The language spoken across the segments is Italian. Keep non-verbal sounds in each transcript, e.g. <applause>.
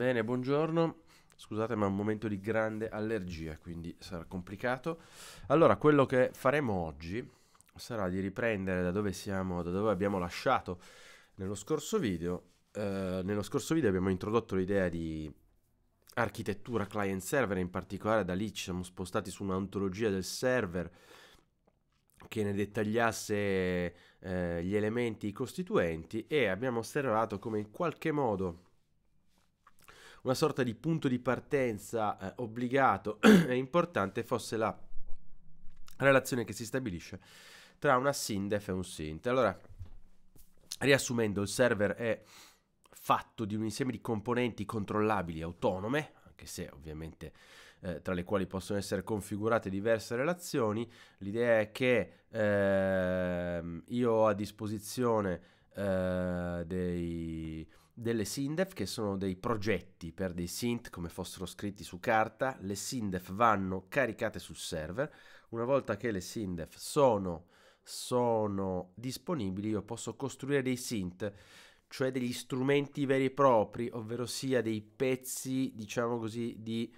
Bene, buongiorno. Scusate, ma è un momento di grande allergia, quindi sarà complicato. Allora, quello che faremo oggi sarà di riprendere da dove siamo, da dove abbiamo lasciato nello scorso video. Eh, nello scorso video abbiamo introdotto l'idea di architettura client server, in particolare da lì ci siamo spostati su un'ontologia del server che ne dettagliasse eh, gli elementi costituenti e abbiamo osservato come in qualche modo una sorta di punto di partenza eh, obbligato <clears throat> e importante fosse la relazione che si stabilisce tra una SINDEF e un SINT. Allora, riassumendo, il server è fatto di un insieme di componenti controllabili autonome, anche se ovviamente eh, tra le quali possono essere configurate diverse relazioni. L'idea è che eh, io ho a disposizione eh, dei delle SINDEF che sono dei progetti per dei SINT come fossero scritti su carta, le SINDEF vanno caricate sul server, una volta che le SINDEF sono, sono disponibili io posso costruire dei synth, cioè degli strumenti veri e propri, ovvero sia dei pezzi diciamo così di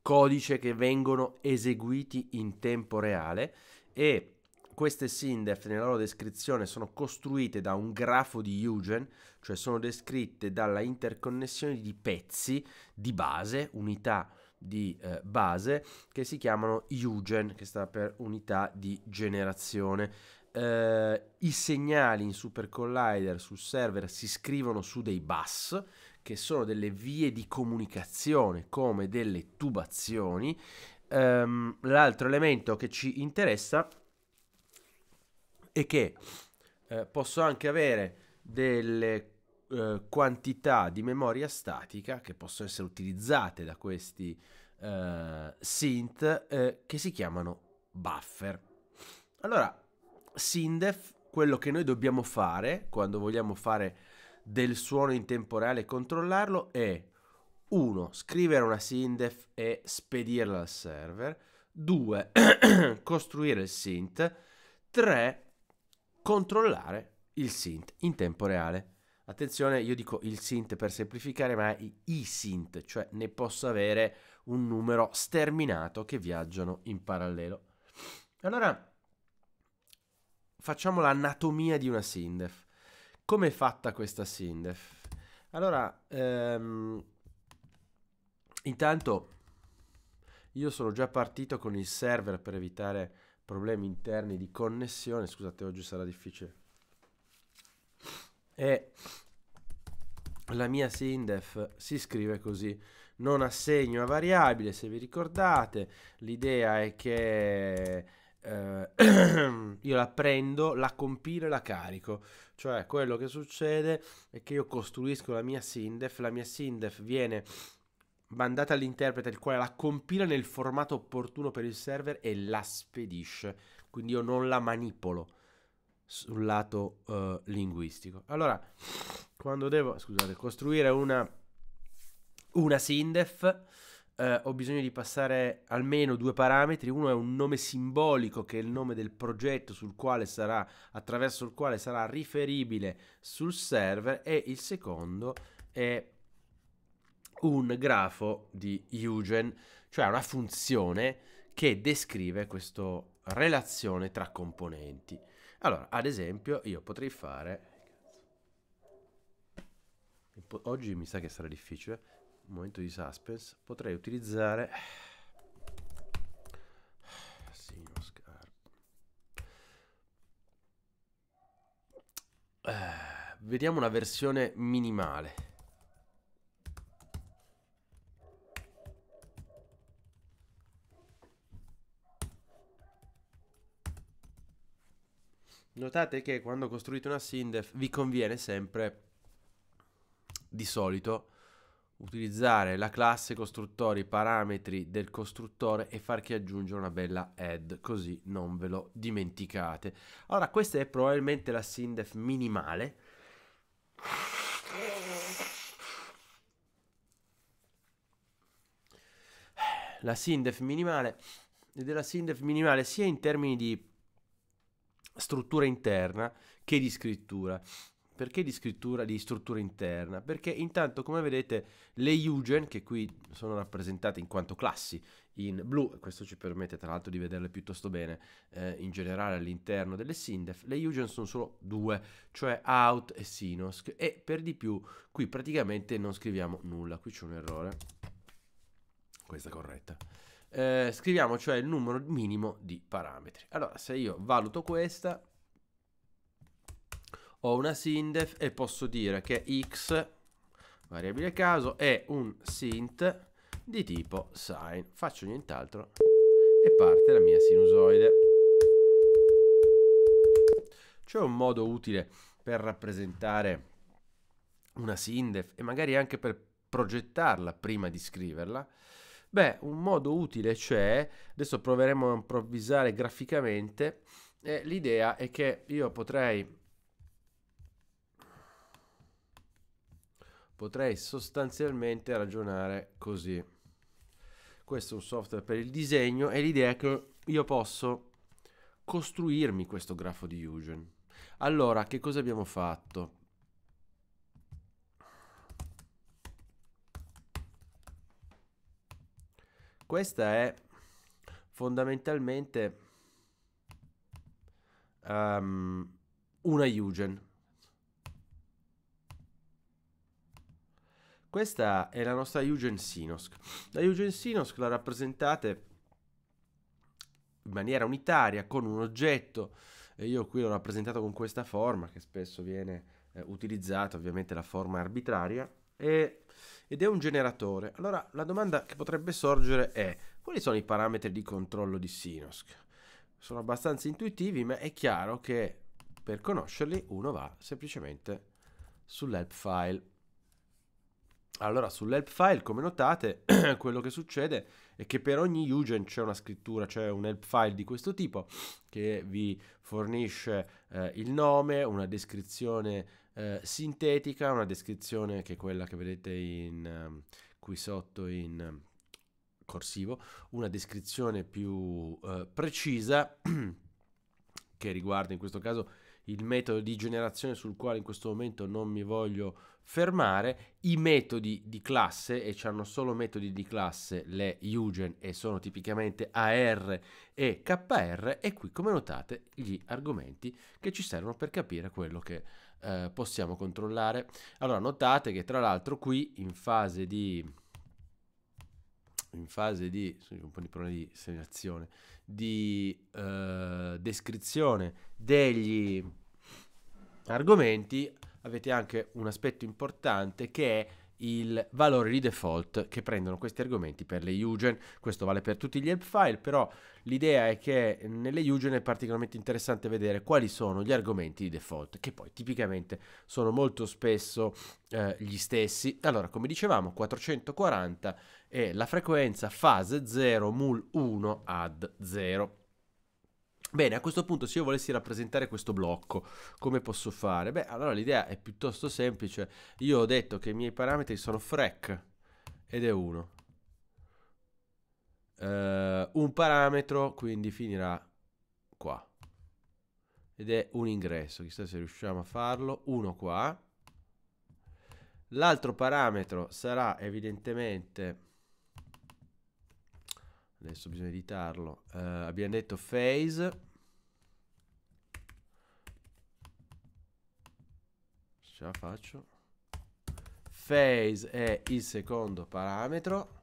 codice che vengono eseguiti in tempo reale e queste SINDEF nella loro descrizione sono costruite da un grafo di Eugen, cioè sono descritte dalla interconnessione di pezzi di base, unità di eh, base, che si chiamano Eugen, che sta per unità di generazione. Eh, I segnali in Super Collider sul server si scrivono su dei bus, che sono delle vie di comunicazione come delle tubazioni. Um, l'altro elemento che ci interessa e che eh, posso anche avere delle eh, quantità di memoria statica che possono essere utilizzate da questi eh, synth eh, che si chiamano buffer. Allora, SINDEF, quello che noi dobbiamo fare quando vogliamo fare del suono in tempo reale e controllarlo è 1. Scrivere una SINDEF e spedirla al server. 2. <clears throat> costruire il synth. 3 controllare il synth in tempo reale. Attenzione, io dico il synth per semplificare, ma i synth, cioè ne posso avere un numero sterminato che viaggiano in parallelo. Allora, facciamo l'anatomia di una SINDEF. Come è fatta questa SINDEF? Allora, ehm, intanto io sono già partito con il server per evitare problemi interni di connessione, scusate oggi sarà difficile, e la mia SINDEF si scrive così, non assegno a variabile, se vi ricordate, l'idea è che eh, <clears throat> io la prendo, la compilo e la carico. Cioè, quello che succede è che io costruisco la mia SINDEF, la mia SINDEF viene mandata all'interprete il quale la compila nel formato opportuno per il server e la spedisce. Quindi io non la manipolo sul lato uh, linguistico. Allora, quando devo, scusate, costruire una, una SINDEF, uh, eh, ho bisogno di passare almeno due parametri. Uno è un nome simbolico, che è il nome del progetto sul quale sarà, attraverso il quale sarà riferibile sul server, e il secondo è un grafo di Eugen, cioè una funzione che descrive questa relazione tra componenti. Allora, ad esempio, io potrei fare... Oggi mi sa che sarà difficile, un momento di suspense, potrei utilizzare... Sino scarpo. Eh, vediamo una versione minimale. Notate che quando costruite una SINDEF vi conviene sempre, di solito, utilizzare la classe costruttori, i parametri del costruttore e far che aggiungere una bella add, così non ve lo dimenticate. Allora, questa è probabilmente la SINDEF minimale. La SINDEF minimale, e della SINDEF minimale sia in termini di struttura interna che di scrittura. Perché di scrittura, di struttura interna? Perché intanto, come vedete, le Eugen, che qui sono rappresentate in quanto classi in blu, e questo ci permette tra l'altro di vederle piuttosto bene eh, in generale all'interno delle SINDEF, le Eugen sono solo due, cioè out e sinosc, e per di più qui praticamente non scriviamo nulla, qui c'è un errore, questa è corretta eh, scriviamo cioè il numero minimo di parametri. Allora, se io valuto questa, ho una sindef e posso dire che x, variabile caso, è un sint di tipo sine. Faccio nient'altro e parte la mia sinusoide. C'è un modo utile per rappresentare una sindef e magari anche per progettarla prima di scriverla Beh, un modo utile c'è, adesso proveremo a improvvisare graficamente, e eh, l'idea è che io potrei, potrei sostanzialmente ragionare così. Questo è un software per il disegno e l'idea è che io posso costruirmi questo grafo di Eugen. Allora, che cosa abbiamo fatto? Questa è fondamentalmente um, una Eugen. Questa è la nostra Eugen Sinosc. La Eugen Sinosc la rappresentate in maniera unitaria con un oggetto. E io qui l'ho rappresentato con questa forma che spesso viene eh, utilizzata, ovviamente la forma arbitraria. E ed è un generatore. Allora la domanda che potrebbe sorgere è quali sono i parametri di controllo di Synosc? Sono abbastanza intuitivi, ma è chiaro che per conoscerli uno va semplicemente sull'help file. Allora, sull'help file, come notate, <clears throat> quello che succede è che per ogni UGEN c'è una scrittura, c'è un help file di questo tipo che vi fornisce eh, il nome, una descrizione eh, sintetica, una descrizione che è quella che vedete in, ehm, qui sotto in ehm, corsivo, una descrizione più eh, precisa <clears throat> che riguarda in questo caso il metodo di generazione sul quale in questo momento non mi voglio fermare, i metodi di classe, e ci hanno solo metodi di classe le Eugen e sono tipicamente AR e KR, e qui come notate gli argomenti che ci servono per capire quello che eh, possiamo controllare. Allora notate che tra l'altro qui in fase di in fase di, un po' di problemi di segnalazione, di eh, descrizione degli argomenti, avete anche un aspetto importante che è il valore di default che prendono questi argomenti per le Eugen. Questo vale per tutti gli help file, però l'idea è che nelle Eugen è particolarmente interessante vedere quali sono gli argomenti di default, che poi tipicamente sono molto spesso eh, gli stessi. Allora, come dicevamo, 440 è la frequenza fase 0 mul 1 ad 0. Bene, a questo punto se io volessi rappresentare questo blocco, come posso fare? Beh, allora l'idea è piuttosto semplice. Io ho detto che i miei parametri sono frec ed è 1. Uh, eh, un parametro quindi finirà qua. Ed è un ingresso, chissà se riusciamo a farlo. uno qua. L'altro parametro sarà evidentemente Adesso bisogna editarlo. Uh, abbiamo detto phase. Ce la faccio. Phase è il secondo parametro.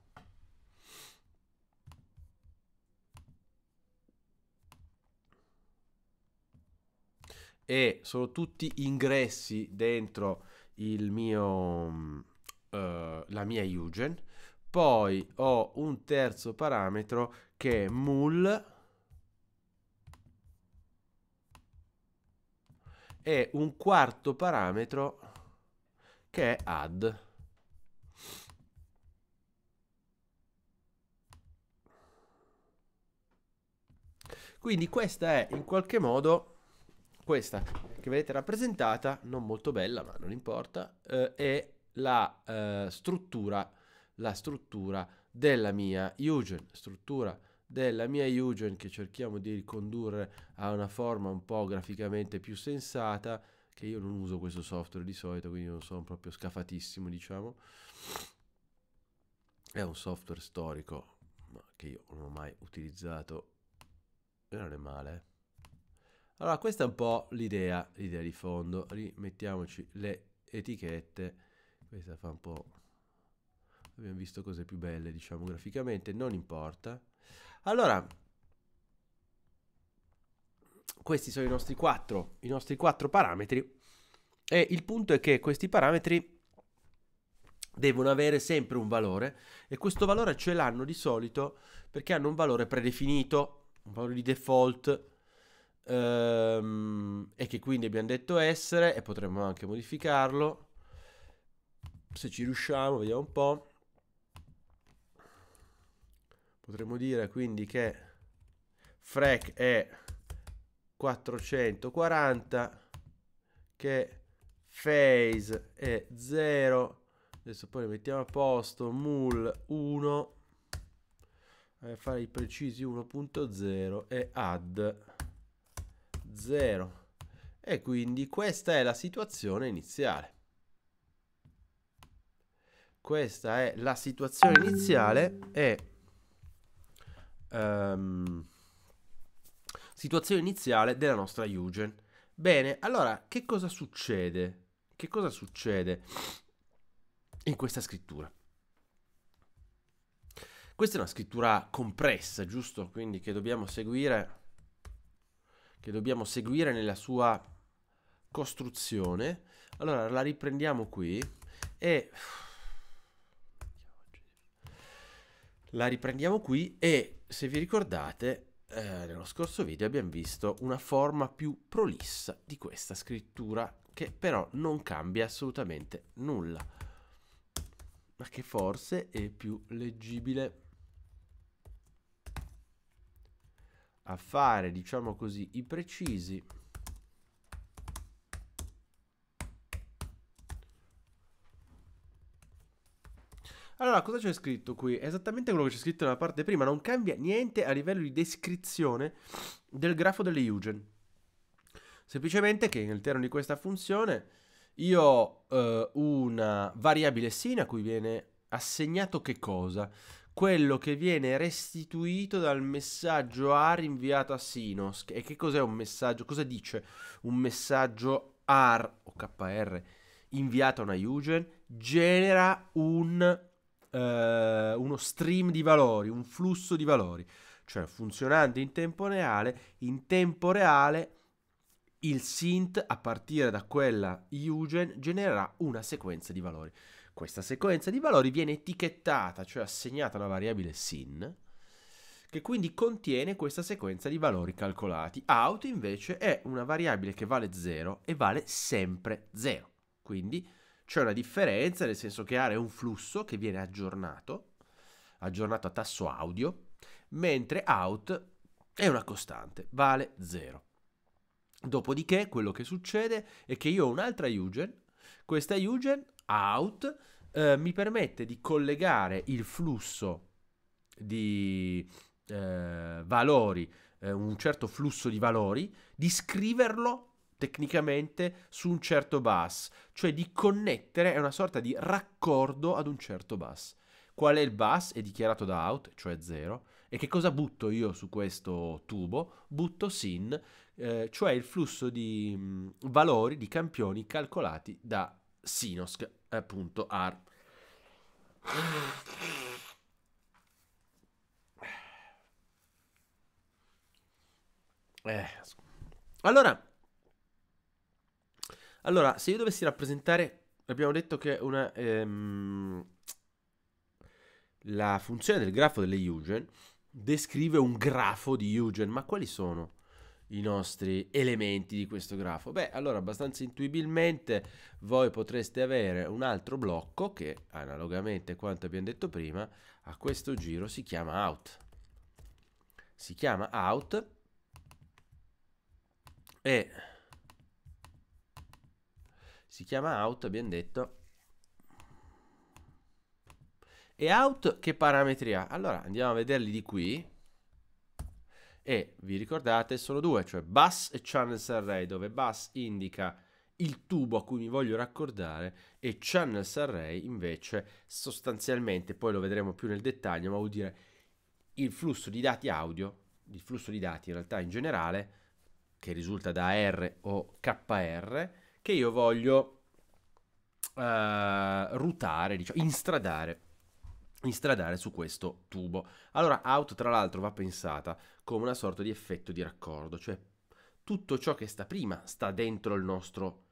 E sono tutti ingressi dentro il mio, uh, la mia Eugen poi ho un terzo parametro che è mul e un quarto parametro che è add. Quindi questa è in qualche modo questa che vedete rappresentata, non molto bella ma non importa, eh, è la eh, struttura la struttura della mia Eugen, struttura della mia Eugen che cerchiamo di ricondurre a una forma un po' graficamente più sensata, che io non uso questo software di solito, quindi non sono proprio scafatissimo, diciamo. È un software storico no, che io non ho mai utilizzato e non è male. Allora, questa è un po' l'idea, l'idea di fondo. Rimettiamoci le etichette. Questa fa un po' abbiamo visto cose più belle, diciamo, graficamente, non importa. Allora, questi sono i nostri quattro, i nostri quattro parametri e il punto è che questi parametri devono avere sempre un valore e questo valore ce l'hanno di solito perché hanno un valore predefinito, un valore di default ehm, e che quindi abbiamo detto essere e potremmo anche modificarlo se ci riusciamo, vediamo un po'. Potremmo dire quindi che frec è 440, che phase è 0, adesso poi le mettiamo a posto, mul 1, eh, fare i precisi 1.0 e add 0. E quindi questa è la situazione iniziale. Questa è la situazione iniziale e um, situazione iniziale della nostra Eugen. Bene, allora che cosa succede? Che cosa succede in questa scrittura? Questa è una scrittura compressa, giusto? Quindi che dobbiamo seguire che dobbiamo seguire nella sua costruzione. Allora la riprendiamo qui e la riprendiamo qui e se vi ricordate eh, nello scorso video abbiamo visto una forma più prolissa di questa scrittura che però non cambia assolutamente nulla ma che forse è più leggibile a fare diciamo così i precisi Allora, cosa c'è scritto qui? Esattamente quello che c'è scritto nella parte prima, non cambia niente a livello di descrizione del grafo delle Eugen. Semplicemente che all'interno di questa funzione io ho eh, una variabile sin a cui viene assegnato che cosa? Quello che viene restituito dal messaggio AR inviato a Sinos. E che cos'è un messaggio? Cosa dice un messaggio AR o KR inviato a una Eugen? Genera un eh, uno stream di valori, un flusso di valori, cioè funzionando in tempo reale, in tempo reale il synth a partire da quella Eugen genererà una sequenza di valori. Questa sequenza di valori viene etichettata, cioè assegnata a una variabile sin, che quindi contiene questa sequenza di valori calcolati. Out invece è una variabile che vale 0 e vale sempre 0. Quindi c'è una differenza, nel senso che ARA è un flusso che viene aggiornato, aggiornato a tasso audio, mentre out è una costante, vale 0. Dopodiché quello che succede è che io ho un'altra Eugen, questa Eugen out eh, mi permette di collegare il flusso di eh, valori, eh, un certo flusso di valori, di scriverlo tecnicamente su un certo bus, cioè di connettere, è una sorta di raccordo ad un certo bus. Qual è il bus? È dichiarato da out, cioè zero. E che cosa butto io su questo tubo? Butto sin, eh, cioè il flusso di mh, mm, valori, di campioni calcolati da sinosc, appunto, Eh. Allora, allora, se io dovessi rappresentare, abbiamo detto che una, ehm, la funzione del grafo delle Eugen descrive un grafo di Eugen, ma quali sono i nostri elementi di questo grafo? Beh, allora abbastanza intuibilmente voi potreste avere un altro blocco che, analogamente a quanto abbiamo detto prima, a questo giro si chiama out. Si chiama out e si chiama out, abbiamo detto. E out che parametri ha? Allora andiamo a vederli di qui. E vi ricordate solo due, cioè bus e channels array, dove bus indica il tubo a cui mi voglio raccordare e channels array invece sostanzialmente, poi lo vedremo più nel dettaglio, ma vuol dire il flusso di dati audio, il flusso di dati in realtà in generale, che risulta da R o KR, che io voglio uh, rutare, diciamo, instradare instradare su questo tubo. Allora out tra l'altro va pensata come una sorta di effetto di raccordo, cioè tutto ciò che sta prima sta dentro il nostro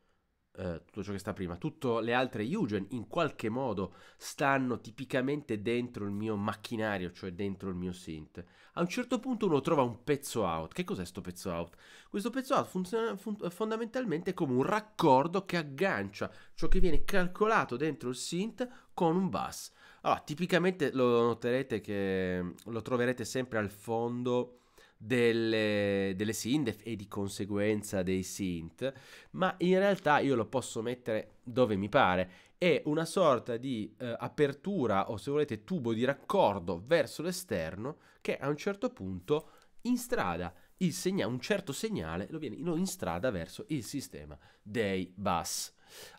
eh, tutto ciò che sta prima, tutte le altre Eugen in qualche modo stanno tipicamente dentro il mio macchinario, cioè dentro il mio synth. A un certo punto uno trova un pezzo out. Che cos'è questo pezzo out? Questo pezzo out funziona fun- eh, fondamentalmente come un raccordo che aggancia ciò che viene calcolato dentro il synth con un bass. Allora, tipicamente lo noterete che lo troverete sempre al fondo delle, delle synth e di conseguenza dei synth, ma in realtà io lo posso mettere dove mi pare. È una sorta di eh, apertura o se volete tubo di raccordo verso l'esterno che a un certo punto in strada Segna- un certo segnale lo viene in strada verso il sistema dei bus.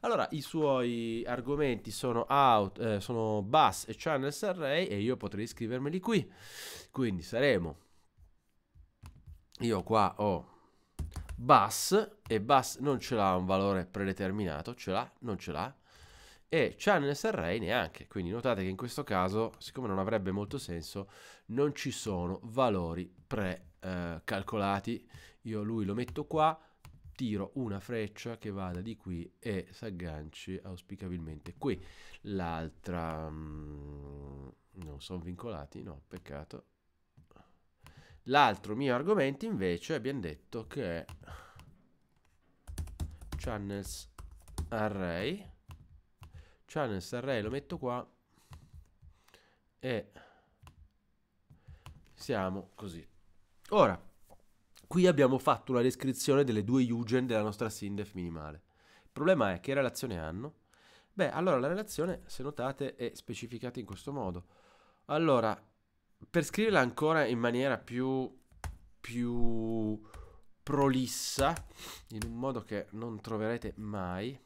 Allora, i suoi argomenti sono, out, eh, sono bus e channels array e io potrei scrivermeli qui. Quindi saremo io qua ho bus e bus non ce l'ha un valore predeterminato, ce l'ha, non ce l'ha, e channels array neanche, quindi notate che in questo caso, siccome non avrebbe molto senso, non ci sono valori precalcolati, eh, io lui lo metto qua, tiro una freccia che vada di qui e si agganci auspicabilmente qui, l'altra... Mm, non sono vincolati, no, peccato, L'altro mio argomento invece abbiamo detto che è channels array. Channels array lo metto qua e siamo così. Ora, qui abbiamo fatto una descrizione delle due UGEN della nostra SINDEF minimale. Il problema è che relazione hanno? Beh, allora la relazione, se notate, è specificata in questo modo. Allora, per scriverla ancora in maniera più, più prolissa, in un modo che non troverete mai.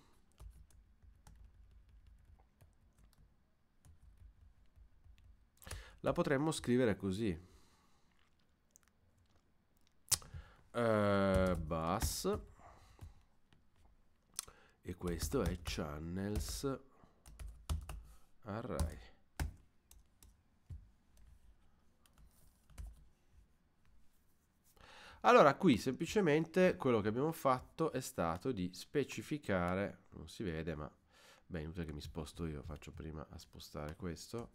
La potremmo scrivere così. Uh, eh, bus. E questo è channels array. Allora, qui semplicemente quello che abbiamo fatto è stato di specificare, non si vede, ma beh, inutile che mi sposto io, faccio prima a spostare questo.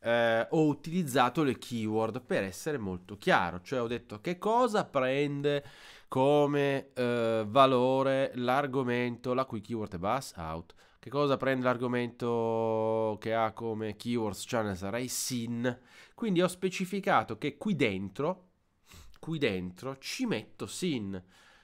Eh, ho utilizzato le keyword per essere molto chiaro, cioè ho detto che cosa prende come eh, valore l'argomento la cui keyword è bus out, che cosa prende l'argomento che ha come keywords channel cioè array sin quindi ho specificato che qui dentro, qui dentro ci metto sin.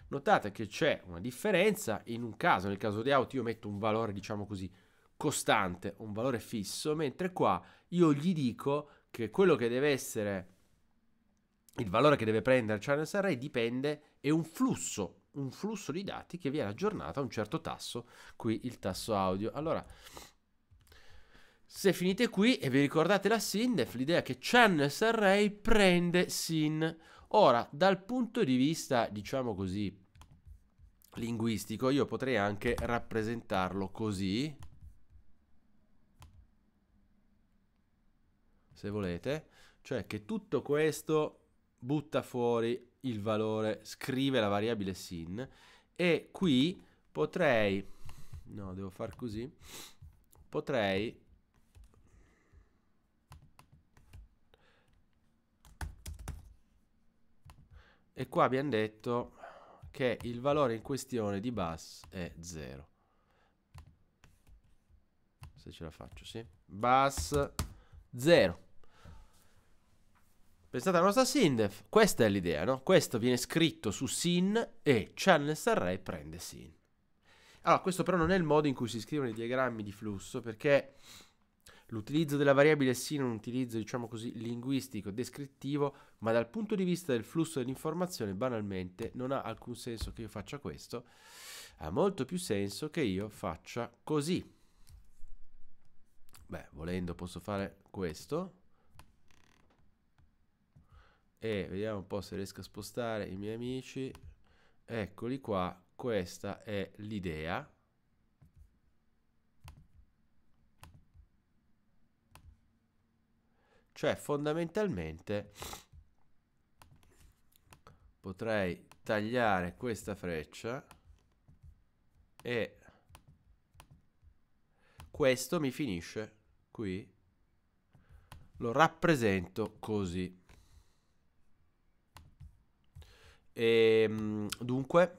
Notate che c'è una differenza, in un caso, nel caso di out, io metto un valore, diciamo così, costante, un valore fisso, mentre qua io gli dico che quello che deve essere il valore che deve prendere il channel array dipende è un flusso, un flusso di dati che viene aggiornato a un certo tasso, qui il tasso audio. Allora se finite qui e vi ricordate la Sindef, l'idea che Channels Array prende Sin. Ora, dal punto di vista, diciamo così, linguistico, io potrei anche rappresentarlo così. Se volete. Cioè che tutto questo butta fuori il valore, scrive la variabile sin. E qui potrei... No, devo far così. Potrei e qua abbiamo detto che il valore in questione di bus è 0 se ce la faccio sì bus 0 Pensate alla nostra SINDEF, questa è l'idea, no? Questo viene scritto su SIN e channels array prende SIN. Allora, questo però non è il modo in cui si scrivono i diagrammi di flusso, perché L'utilizzo della variabile sì non un utilizzo, diciamo così, linguistico, descrittivo, ma dal punto di vista del flusso dell'informazione, banalmente, non ha alcun senso che io faccia questo, ha molto più senso che io faccia così. Beh, volendo posso fare questo. E vediamo un po' se riesco a spostare i miei amici. Eccoli qua, questa è l'idea Cioè fondamentalmente potrei tagliare questa freccia e questo mi finisce qui. Lo rappresento così. E, ehm, dunque,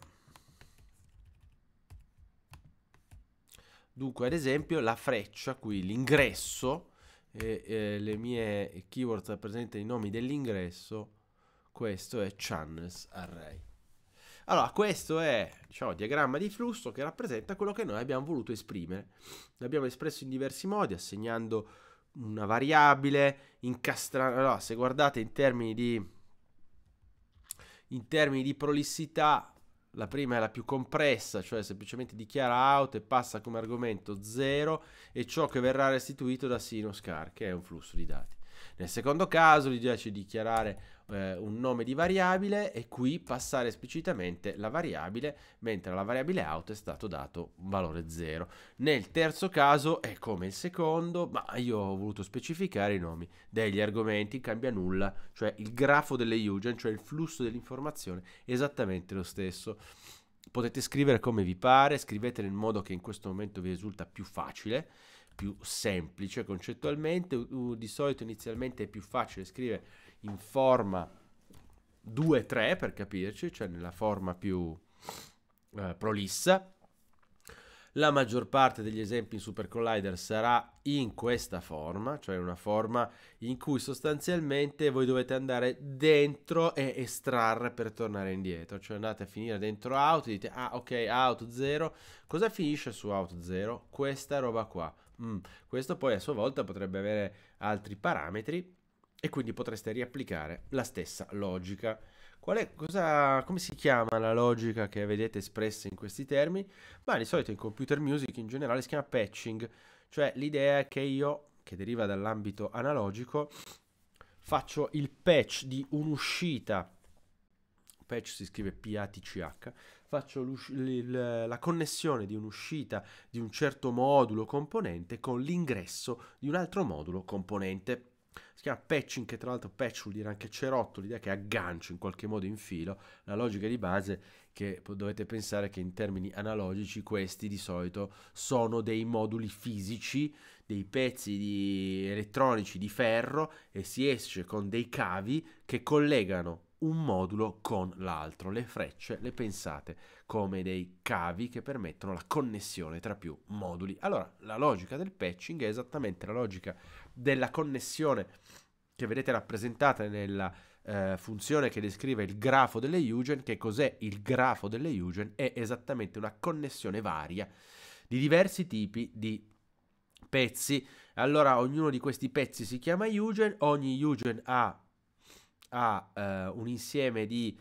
dunque, ad esempio, la freccia qui, l'ingresso e eh, le mie keyword rappresentano i nomi dell'ingresso, questo è channels array. Allora, questo è diciamo, il diagramma di flusso che rappresenta quello che noi abbiamo voluto esprimere. L'abbiamo espresso in diversi modi, assegnando una variabile, incastrando... Allora, se guardate in termini di, in termini di prolissità, la prima è la più compressa, cioè semplicemente dichiara out e passa come argomento 0 e ciò che verrà restituito da Sinoscar, che è un flusso di dati. Nel secondo caso l'idea c'è dichiarare eh, un nome di variabile e qui passare esplicitamente la variabile, mentre alla variabile out è stato dato un valore 0. Nel terzo caso è come il secondo, ma io ho voluto specificare i nomi degli argomenti, cambia nulla, cioè il grafo delle UGEN, cioè il flusso dell'informazione, è esattamente lo stesso. Potete scrivere come vi pare, scrivete nel modo che in questo momento vi risulta più facile più semplice concettualmente, di solito inizialmente è più facile scrivere in forma 2-3 per capirci, cioè nella forma più eh, prolissa. La maggior parte degli esempi in Super Collider sarà in questa forma, cioè una forma in cui sostanzialmente voi dovete andare dentro e estrarre per tornare indietro, cioè andate a finire dentro out e dite ah ok out 0, cosa finisce su out 0? Questa roba qua. Mm. Questo poi a sua volta potrebbe avere altri parametri e quindi potreste riapplicare la stessa logica. È, cosa, come si chiama la logica che vedete espressa in questi termini? Ma di solito in computer music in generale si chiama patching, cioè l'idea è che io, che deriva dall'ambito analogico, faccio il patch di un'uscita, patch si scrive P-A-T-C-H, faccio la connessione di un'uscita di un certo modulo componente con l'ingresso di un altro modulo componente. Si chiama patching, che tra l'altro patch vuol dire anche cerotto, l'idea che aggancio in qualche modo in filo. La logica di base che dovete pensare che in termini analogici questi di solito sono dei moduli fisici, dei pezzi di elettronici di ferro e si esce con dei cavi che collegano un modulo con l'altro. Le frecce le pensate come dei cavi che permettono la connessione tra più moduli. Allora, la logica del patching è esattamente la logica della connessione che vedete rappresentata nella eh, funzione che descrive il grafo delle Eugen, che cos'è il grafo delle Eugen? È esattamente una connessione varia di diversi tipi di pezzi. Allora, ognuno di questi pezzi si chiama Eugen, ogni Eugen ha ha eh, un insieme di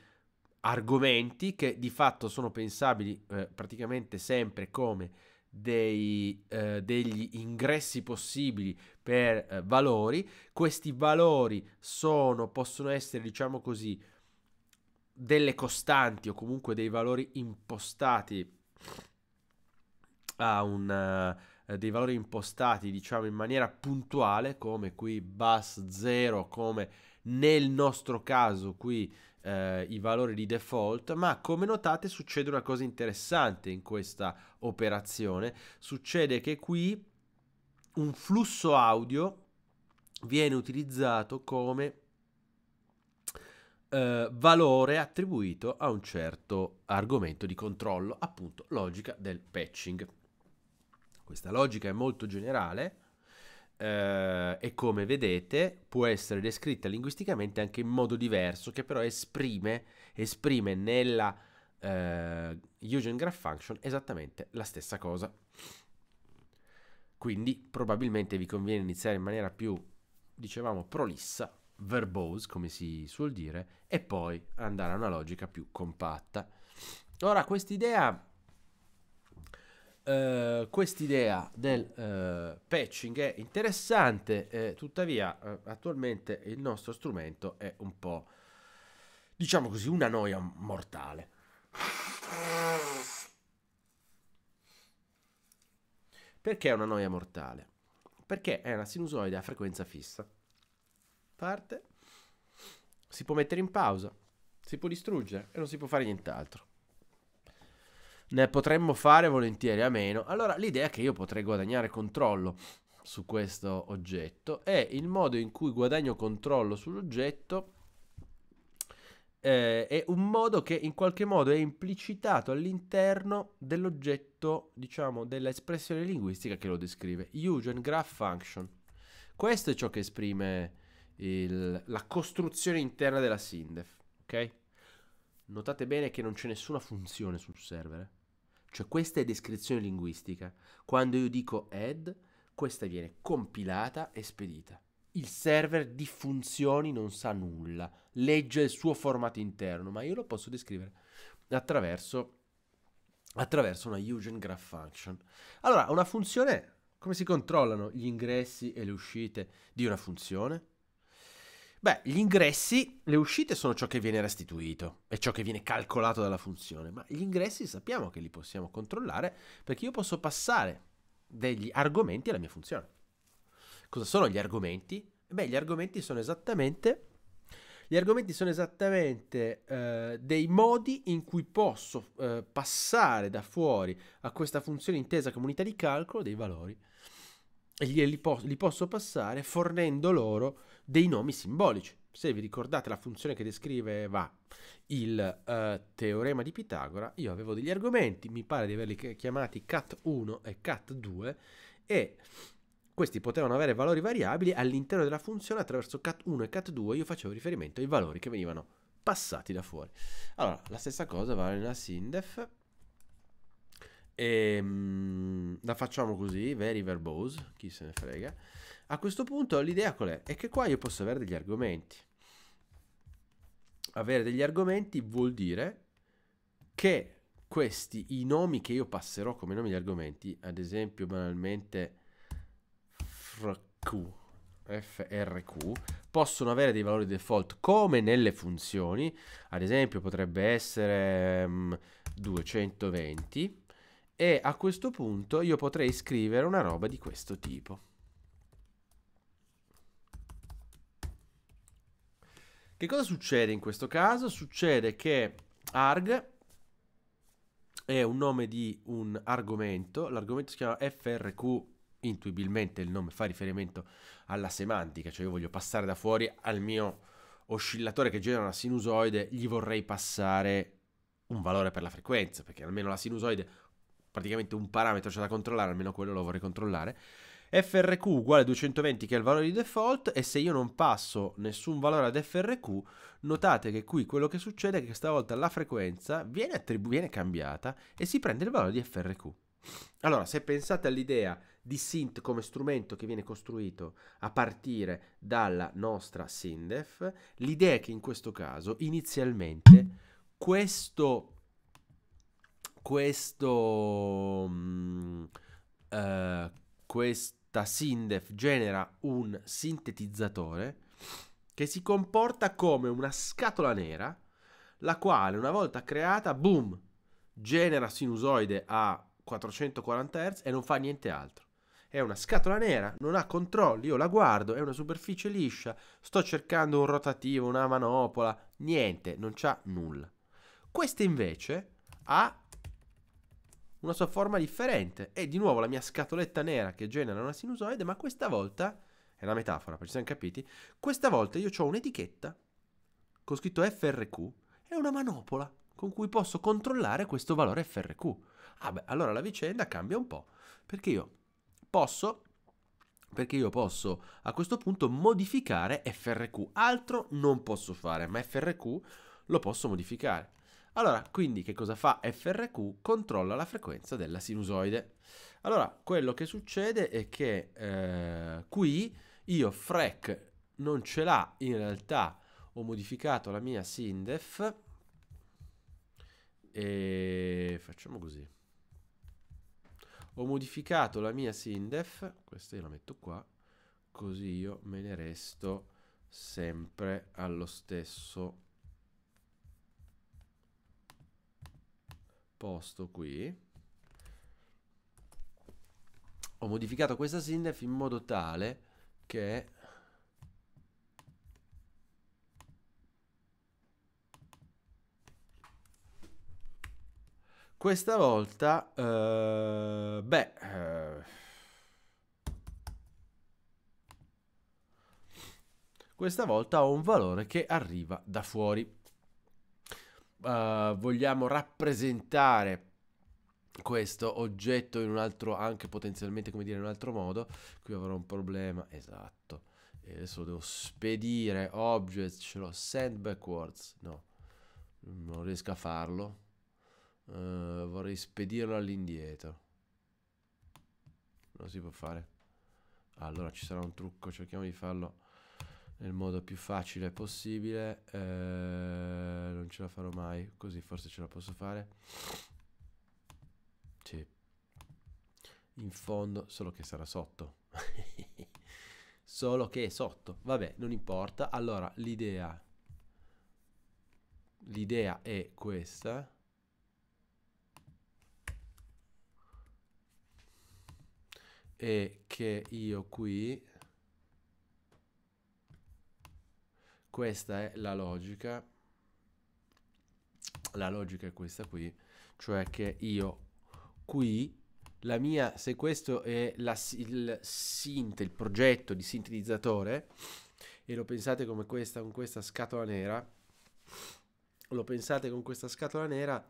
argomenti che di fatto sono pensabili eh, praticamente sempre come dei, eh, degli ingressi possibili per eh, valori. Questi valori sono, possono essere, diciamo così, delle costanti o comunque dei valori impostati a un eh, dei valori impostati diciamo in maniera puntuale come qui bus 0 come nel nostro caso qui eh, i valori di default, ma come notate succede una cosa interessante in questa operazione, succede che qui un flusso audio viene utilizzato come eh, valore attribuito a un certo argomento di controllo, appunto logica del patching. Questa logica è molto generale, eh, e come vedete può essere descritta linguisticamente anche in modo diverso che però esprime, esprime nella eh, Eugen Graph Function esattamente la stessa cosa. Quindi probabilmente vi conviene iniziare in maniera più, dicevamo, prolissa, verbose come si suol dire, e poi andare a una logica più compatta. Ora, quest'idea eh, quest'idea del eh, patching è interessante, eh, tuttavia eh, attualmente il nostro strumento è un po', diciamo così, una noia mortale. Perché è una noia mortale? Perché è una sinusoide a frequenza fissa. Parte, si può mettere in pausa, si può distruggere e non si può fare nient'altro ne potremmo fare volentieri a meno. Allora l'idea è che io potrei guadagnare controllo su questo oggetto e il modo in cui guadagno controllo sull'oggetto eh, è un modo che in qualche modo è implicitato all'interno dell'oggetto, diciamo, dell'espressione linguistica che lo descrive. Use graph function. Questo è ciò che esprime il, la costruzione interna della SINDEF, ok? Notate bene che non c'è nessuna funzione sul server. Eh? Cioè questa è descrizione linguistica. Quando io dico add, questa viene compilata e spedita. Il server di funzioni non sa nulla, legge il suo formato interno, ma io lo posso descrivere attraverso, attraverso una Eugen Graph Function. Allora, una funzione, come si controllano gli ingressi e le uscite di una funzione? Beh, gli ingressi, le uscite sono ciò che viene restituito, e ciò che viene calcolato dalla funzione, ma gli ingressi sappiamo che li possiamo controllare perché io posso passare degli argomenti alla mia funzione. Cosa sono gli argomenti? Beh, gli argomenti sono esattamente, argomenti sono esattamente eh, dei modi in cui posso eh, passare da fuori a questa funzione intesa come unità di calcolo dei valori e li, li, posso passare fornendo loro dei nomi simbolici. Se vi ricordate la funzione che descriveva il uh, teorema di Pitagora, io avevo degli argomenti, mi pare di averli chiamati cat 1 e cat 2 e questi potevano avere valori variabili all'interno della funzione attraverso cat 1 e cat 2 io facevo riferimento ai valori che venivano passati da fuori. Allora, la stessa cosa vale nella sindef e, mm, la facciamo così, very verbose, chi se ne frega. A questo punto l'idea qual è? È che qua io posso avere degli argomenti. Avere degli argomenti vuol dire che questi, i nomi che io passerò come nomi di argomenti, ad esempio banalmente frq, frq, possono avere dei valori default come nelle funzioni, ad esempio potrebbe essere um, mm, 220 e a questo punto io potrei scrivere una roba di questo tipo. Che cosa succede in questo caso? Succede che arg è un nome di un argomento, l'argomento si chiama FRQ, intuibilmente il nome fa riferimento alla semantica, cioè io voglio passare da fuori al mio oscillatore che genera una sinusoide, gli vorrei passare un valore per la frequenza, perché almeno la sinusoide, praticamente un parametro c'è da controllare, almeno quello lo vorrei controllare. FRQ uguale 220 che è il valore di default e se io non passo nessun valore ad FRQ notate che qui quello che succede è che stavolta la frequenza viene, viene cambiata e si prende il valore di FRQ. Allora, se pensate all'idea di synth come strumento che viene costruito a partire dalla nostra SINDEF, l'idea è che in questo caso inizialmente questo, questo, uh, questo questa SINDEF genera un sintetizzatore che si comporta come una scatola nera, la quale una volta creata, boom, genera sinusoide a 440 Hz e non fa niente altro. È una scatola nera, non ha controlli, io la guardo, è una superficie liscia, sto cercando un rotativo, una manopola, niente, non c'ha nulla. Questa invece ha una sua forma differente. E di nuovo la mia scatoletta nera che genera una sinusoide, ma questa volta, è una metafora, per ci siamo capiti, questa volta io ho un'etichetta con scritto FRQ e una manopola con cui posso controllare questo valore FRQ. Ah beh, allora la vicenda cambia un po', perché io posso perché io posso a questo punto modificare FRQ, altro non posso fare, ma FRQ lo posso modificare. Allora, quindi che cosa fa FRQ? Controlla la frequenza della sinusoide. Allora, quello che succede è che eh, qui io frec non ce l'ha, in realtà ho modificato la mia sindef e facciamo così. Ho modificato la mia sindef, questa io la metto qua, così io me ne resto sempre allo stesso posto qui ho modificato questa sindef in modo tale che questa volta uh, beh uh, questa volta ho un valore che arriva da fuori eh, vogliamo rappresentare questo oggetto in un altro, anche potenzialmente come dire in un altro modo, qui avrò un problema, esatto, e adesso devo spedire object, ce l'ho, send backwards, no, non riesco a farlo, uh, vorrei spedirlo all'indietro, non si può fare, allora ci sarà un trucco, cerchiamo di farlo nel modo più facile possibile. Eh, non ce la farò mai, così forse ce la posso fare. Sì. In fondo, solo che sarà sotto. <laughs> solo che è sotto. Vabbè, non importa. Allora, l'idea l'idea è questa. E che io qui Questa è la logica. La logica è questa qui, cioè che io qui la mia, se questo è la, il sint, il progetto di sintetizzatore, e lo pensate come questa, con questa scatola nera, lo pensate con questa scatola nera,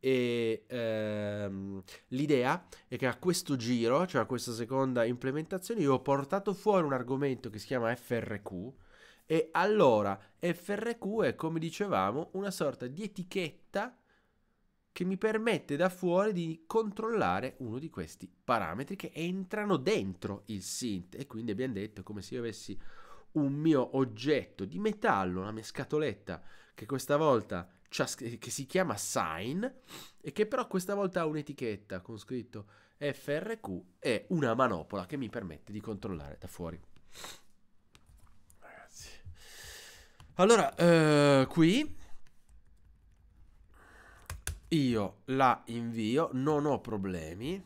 e ehm, l'idea è che a questo giro, cioè a questa seconda implementazione, io ho portato fuori un argomento che si chiama FRQ, e allora FRQ è, come dicevamo, una sorta di etichetta che mi permette da fuori di controllare uno di questi parametri che entrano dentro il synth e quindi abbiamo detto come se io avessi un mio oggetto di metallo, una mia scatoletta che questa volta che si chiama sign e che però questa volta ha un'etichetta con scritto FRQ e una manopola che mi permette di controllare da fuori. Allora, uh, qui io la invio, non ho problemi.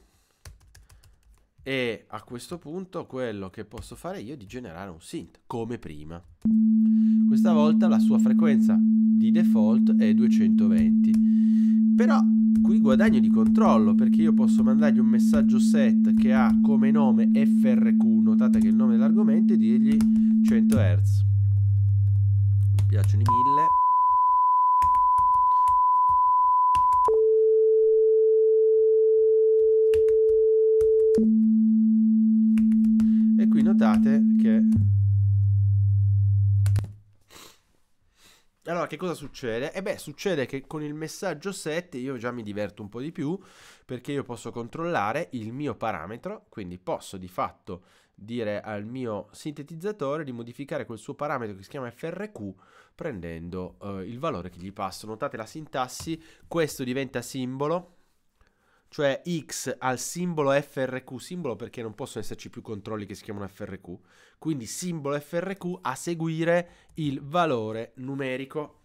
E a questo punto quello che posso fare io è di generare un synth, come prima. Questa volta la sua frequenza di default è 220. Però qui guadagno di controllo, perché io posso mandargli un messaggio set che ha come nome FRQ, notate che è il nome dell'argomento, e dirgli 100 Hz piacciono i mille. E qui notate che... Allora, che cosa succede? E eh beh, succede che con il messaggio set io già mi diverto un po' di più perché io posso controllare il mio parametro, quindi posso di fatto dire al mio sintetizzatore di modificare quel suo parametro che si chiama FRQ prendendo eh, il valore che gli passo. Notate la sintassi, questo diventa simbolo, cioè x al simbolo frq, simbolo perché non possono esserci più controlli che si chiamano frq, quindi simbolo frq a seguire il valore numerico.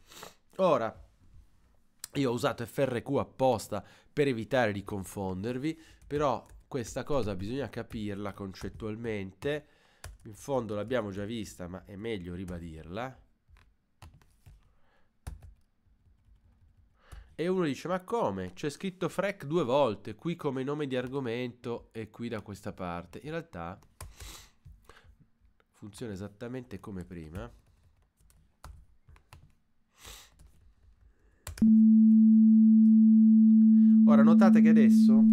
Ora, io ho usato frq apposta per evitare di confondervi, però questa cosa bisogna capirla concettualmente, in fondo l'abbiamo già vista ma è meglio ribadirla. E uno dice, ma come? C'è scritto Freck due volte, qui come nome di argomento e qui da questa parte. In realtà funziona esattamente come prima. Ora notate che adesso,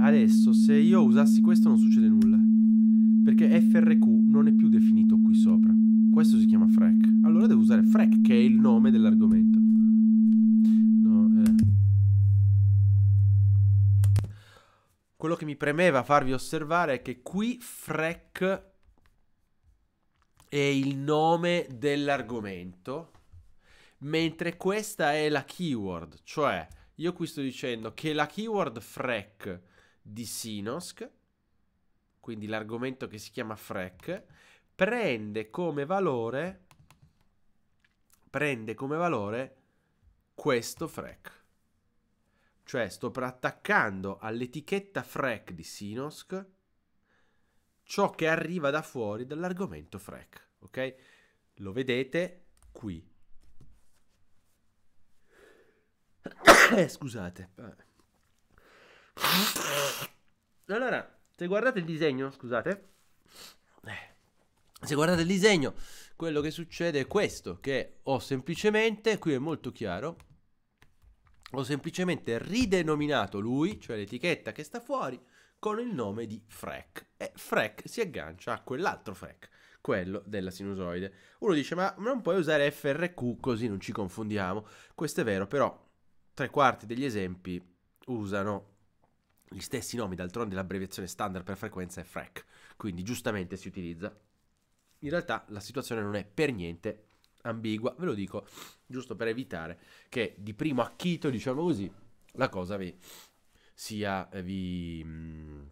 adesso se io usassi questo non succede nulla, perché FRQ non è più definito qui sopra. Questo si chiama Freck. Allora devo usare Freck, che è il nome dell'argomento. Quello che mi premeva farvi osservare è che qui Freck è il nome dell'argomento, mentre questa è la keyword, cioè io qui sto dicendo che la keyword Freck di Sinosc, quindi l'argomento che si chiama Freck, prende come valore prende come valore questo Freck. Cioè sto per attaccando all'etichetta FREC di Sinosc ciò che arriva da fuori dall'argomento FREC, ok? Lo vedete qui. Eh, <coughs> scusate. Allora, se guardate il disegno, scusate. Se guardate il disegno, quello che succede è questo, che ho semplicemente, qui è molto chiaro, ho semplicemente ridenominato lui, cioè l'etichetta che sta fuori, con il nome di Freck. E Freck si aggancia a quell'altro Freck, quello della sinusoide. Uno dice, ma non puoi usare FRQ così non ci confondiamo. Questo è vero, però tre quarti degli esempi usano gli stessi nomi, d'altronde l'abbreviazione standard per frequenza è FREC, quindi giustamente si utilizza. In realtà la situazione non è per niente ambigua, ve lo dico giusto per evitare che di primo acchito, diciamo così, la cosa vi sia eh, vi mm,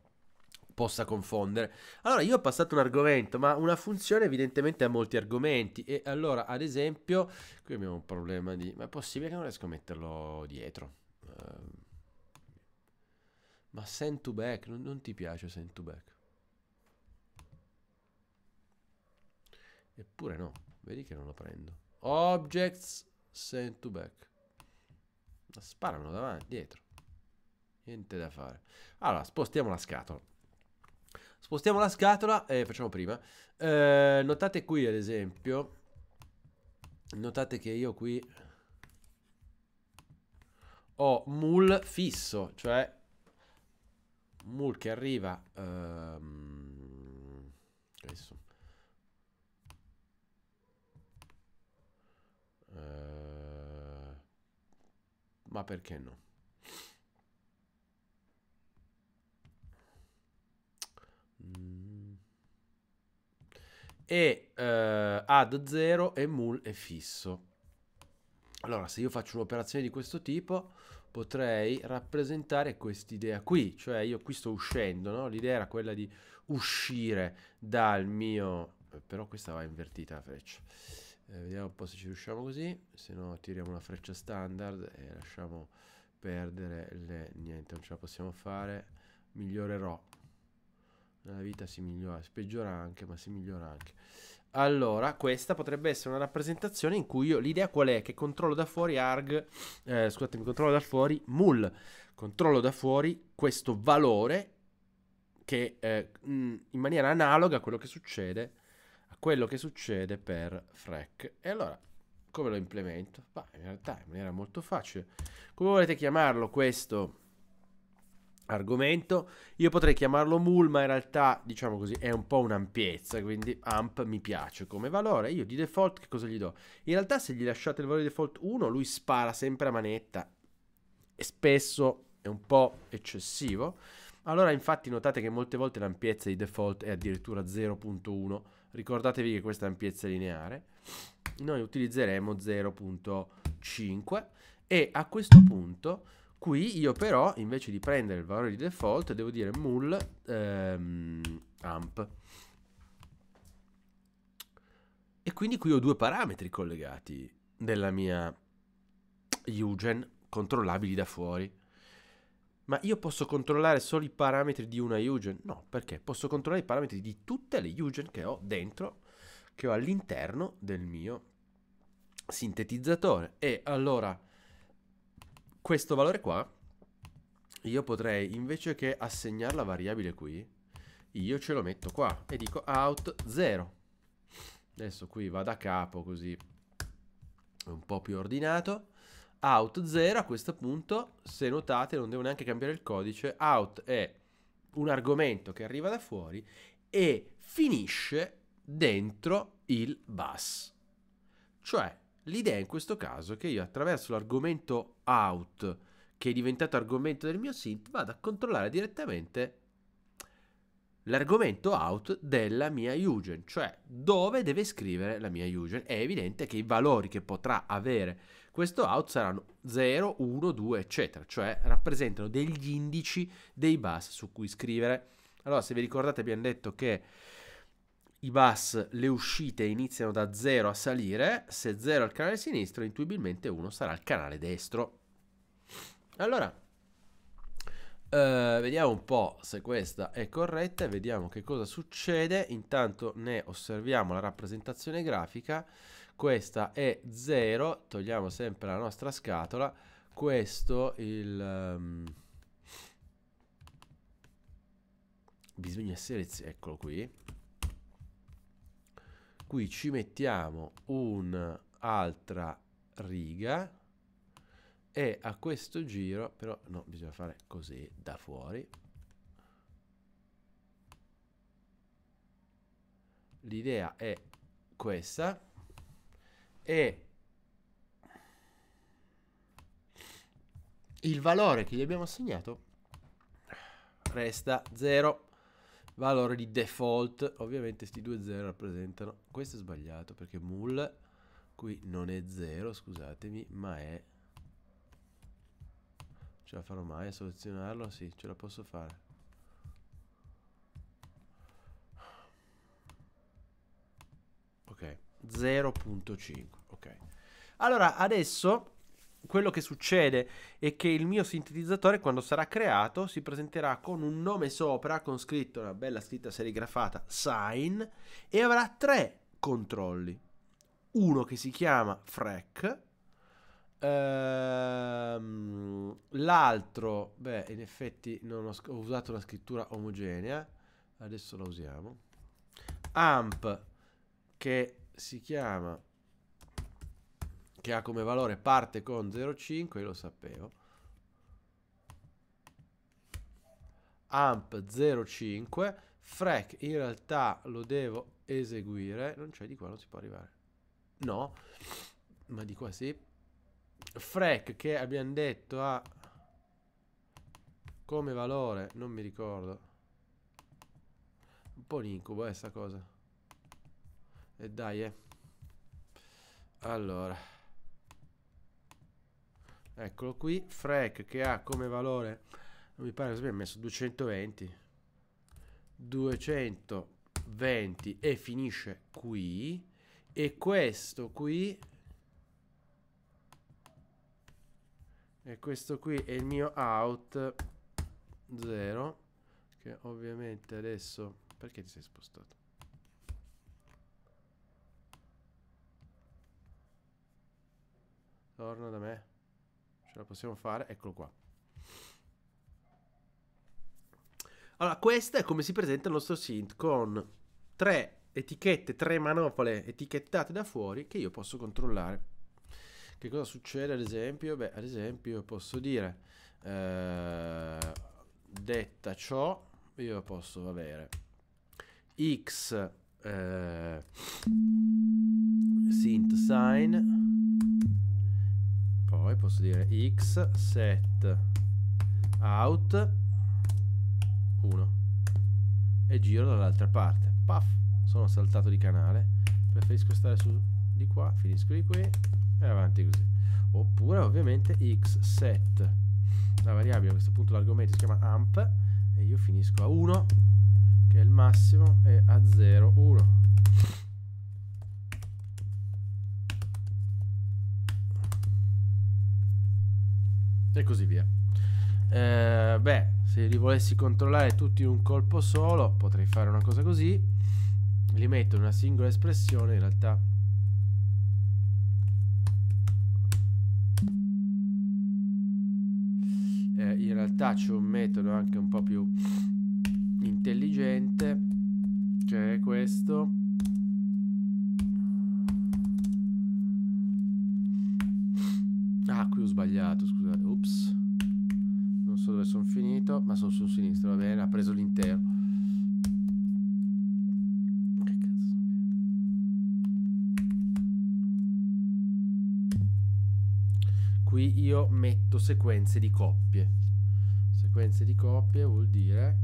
possa confondere. Allora, io ho passato un argomento, ma una funzione evidentemente ha molti argomenti e allora, ad esempio, qui abbiamo un problema di ma è possibile che non riesco a metterlo dietro? Eh, ma send to back, non, non ti piace send to back? Eppure no. Vedi che non la prendo. Objects sent to back. La sparano davanti, dietro. Niente da fare. Allora, spostiamo la scatola. Spostiamo la scatola e facciamo prima. Eh, notate qui, ad esempio. Notate che io qui ho mul fisso, cioè mul che arriva... Ehm, adesso ma perché no? E eh, ad 0 e mul è fisso. Allora, se io faccio un'operazione di questo tipo, potrei rappresentare quest'idea qui, cioè io qui sto uscendo, no? L'idea era quella di uscire dal mio... Però questa va invertita la freccia eh, vediamo un po' se ci riusciamo così se no tiriamo una freccia standard e lasciamo perdere le niente non ce la possiamo fare migliorerò la vita si migliora si peggiora anche ma si migliora anche allora questa potrebbe essere una rappresentazione in cui io l'idea qual è che controllo da fuori arg eh, scusatemi controllo da fuori mul controllo da fuori questo valore che eh, in maniera analoga a quello che succede quello che succede per frac. E allora, come lo implemento? Bah, in realtà in maniera molto facile. Come volete chiamarlo questo argomento? Io potrei chiamarlo mul, ma in realtà, diciamo così, è un po' un'ampiezza, quindi amp mi piace come valore. Io di default che cosa gli do? In realtà se gli lasciate il valore default 1, lui spara sempre a manetta e spesso è un po' eccessivo. Allora infatti notate che molte volte l'ampiezza di default è addirittura 0.1 ricordatevi che questa è ampiezza lineare, noi utilizzeremo 0.5 e a questo punto qui io però invece di prendere il valore di default devo dire mul ehm, amp e quindi qui ho due parametri collegati della mia Eugen controllabili da fuori ma io posso controllare solo i parametri di una Eugen? No, perché posso controllare i parametri di tutte le Eugen che ho dentro, che ho all'interno del mio sintetizzatore. E allora, questo valore qua, io potrei, invece che assegnare la variabile qui, io ce lo metto qua e dico out 0. Adesso qui vado a capo così è un po' più ordinato out 0 a questo punto, se notate, non devo neanche cambiare il codice, out è un argomento che arriva da fuori e finisce dentro il bus. Cioè, l'idea in questo caso è che io attraverso l'argomento out, che è diventato argomento del mio synth, vado a controllare direttamente l'argomento out della mia Eugen, cioè dove deve scrivere la mia Eugen. È evidente che i valori che potrà avere questo out saranno 0, 1, 2, eccetera, cioè rappresentano degli indici dei bus su cui scrivere. Allora, se vi ricordate abbiamo detto che i bus, le uscite iniziano da 0 a salire, se 0 è il canale sinistro, intuibilmente 1 sarà il canale destro. Allora, Uh, vediamo un po' se questa è corretta e vediamo che cosa succede. Intanto ne osserviamo la rappresentazione grafica questa è 0, togliamo sempre la nostra scatola, questo il... Um, bisogna essere... eccolo qui. Qui ci mettiamo un'altra riga e a questo giro, però no, bisogna fare così da fuori, l'idea è questa e il valore che gli abbiamo assegnato resta 0 valore di default ovviamente questi due 0 rappresentano questo è sbagliato perché mull qui non è 0 scusatemi ma è ce la farò mai a soluzionarlo? sì ce la posso fare 0.5. Ok. Allora, adesso quello che succede è che il mio sintetizzatore quando sarà creato si presenterà con un nome sopra con scritto una bella scritta serigrafata sign e avrà tre controlli. Uno che si chiama frac ehm, l'altro, beh, in effetti non ho, ho usato una scrittura omogenea, adesso la usiamo. amp che si chiama che ha come valore parte con 0,5 lo sapevo amp 0,5 frac in realtà lo devo eseguire non c'è di qua non si può arrivare no ma di qua sì frac che abbiamo detto ha come valore non mi ricordo un po' l'incubo è eh, sta cosa e dai, eh. Allora. Eccolo qui. Frack che ha come valore... Non mi pare che abbiamo messo 220. 220 e finisce qui. E questo qui... E questo qui è il mio out 0. Che ovviamente adesso... Perché ti sei spostato? Torna da me. Ce la possiamo fare. Eccolo qua. Allora, questa è come si presenta il nostro synth con tre etichette, tre manopole etichettate da fuori che io posso controllare. Che cosa succede ad esempio? Beh, ad esempio posso dire, eh, detta ciò, io posso avere x eh, synth sign poi posso dire x set out 1 e giro dall'altra parte puff sono saltato di canale preferisco stare su di qua finisco di qui e avanti così oppure ovviamente x set la variabile a questo punto l'argomento si chiama amp e io finisco a 1 che è il massimo e a 0 1 E così via. Eh, beh, se li volessi controllare tutti in un colpo solo, potrei fare una cosa così. Li metto in una singola espressione, in realtà... Eh, in realtà c'è un metodo anche un po' più intelligente, che è questo. Ah, qui ho sbagliato, scusate. Ops. Non so dove sono finito, ma sono sul sinistro, va bene, ha preso l'intero. Che cazzo? Qui io metto sequenze di coppie. Sequenze di coppie vuol dire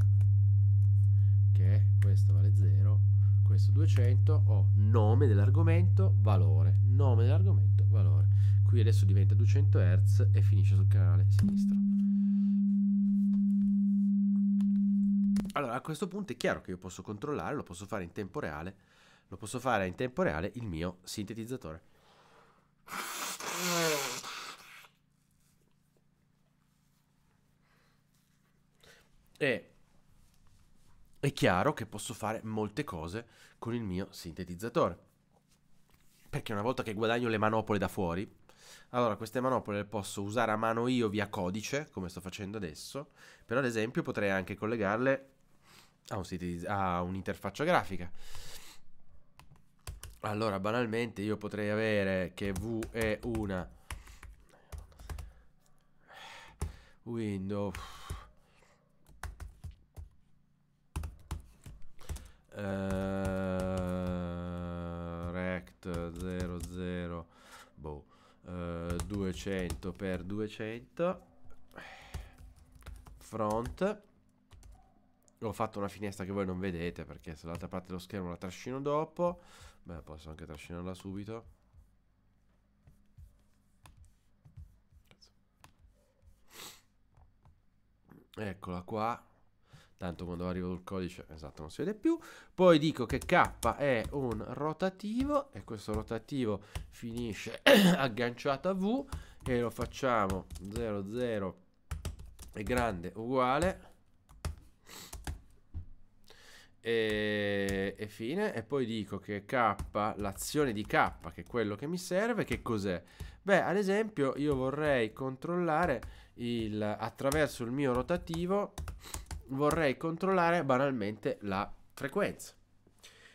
che questo vale 0, questo 200, ho nome dell'argomento, valore, nome dell'argomento, valore qui adesso diventa 200 Hz e finisce sul canale sinistro allora a questo punto è chiaro che io posso controllare lo posso fare in tempo reale lo posso fare in tempo reale il mio sintetizzatore e è chiaro che posso fare molte cose con il mio sintetizzatore. Perché una volta che guadagno le manopole da fuori, allora, queste manopole le posso usare a mano io via codice, come sto facendo adesso, però ad esempio potrei anche collegarle a, un a un'interfaccia grafica. Allora, banalmente io potrei avere che V è una window uh, eh, rect 00 200 x 200 front ho fatto una finestra che voi non vedete perché se dall'altra parte dello schermo la trascino dopo beh posso anche trascinarla subito Eccola qua tanto quando arrivo il codice esatto non si vede più poi dico che K è un rotativo e questo rotativo finisce <clears throat> agganciato a V e lo facciamo 0 0 è grande uguale e, e, fine e poi dico che K l'azione di K che è quello che mi serve che cos'è beh ad esempio io vorrei controllare il, attraverso il mio rotativo vorrei controllare banalmente la frequenza.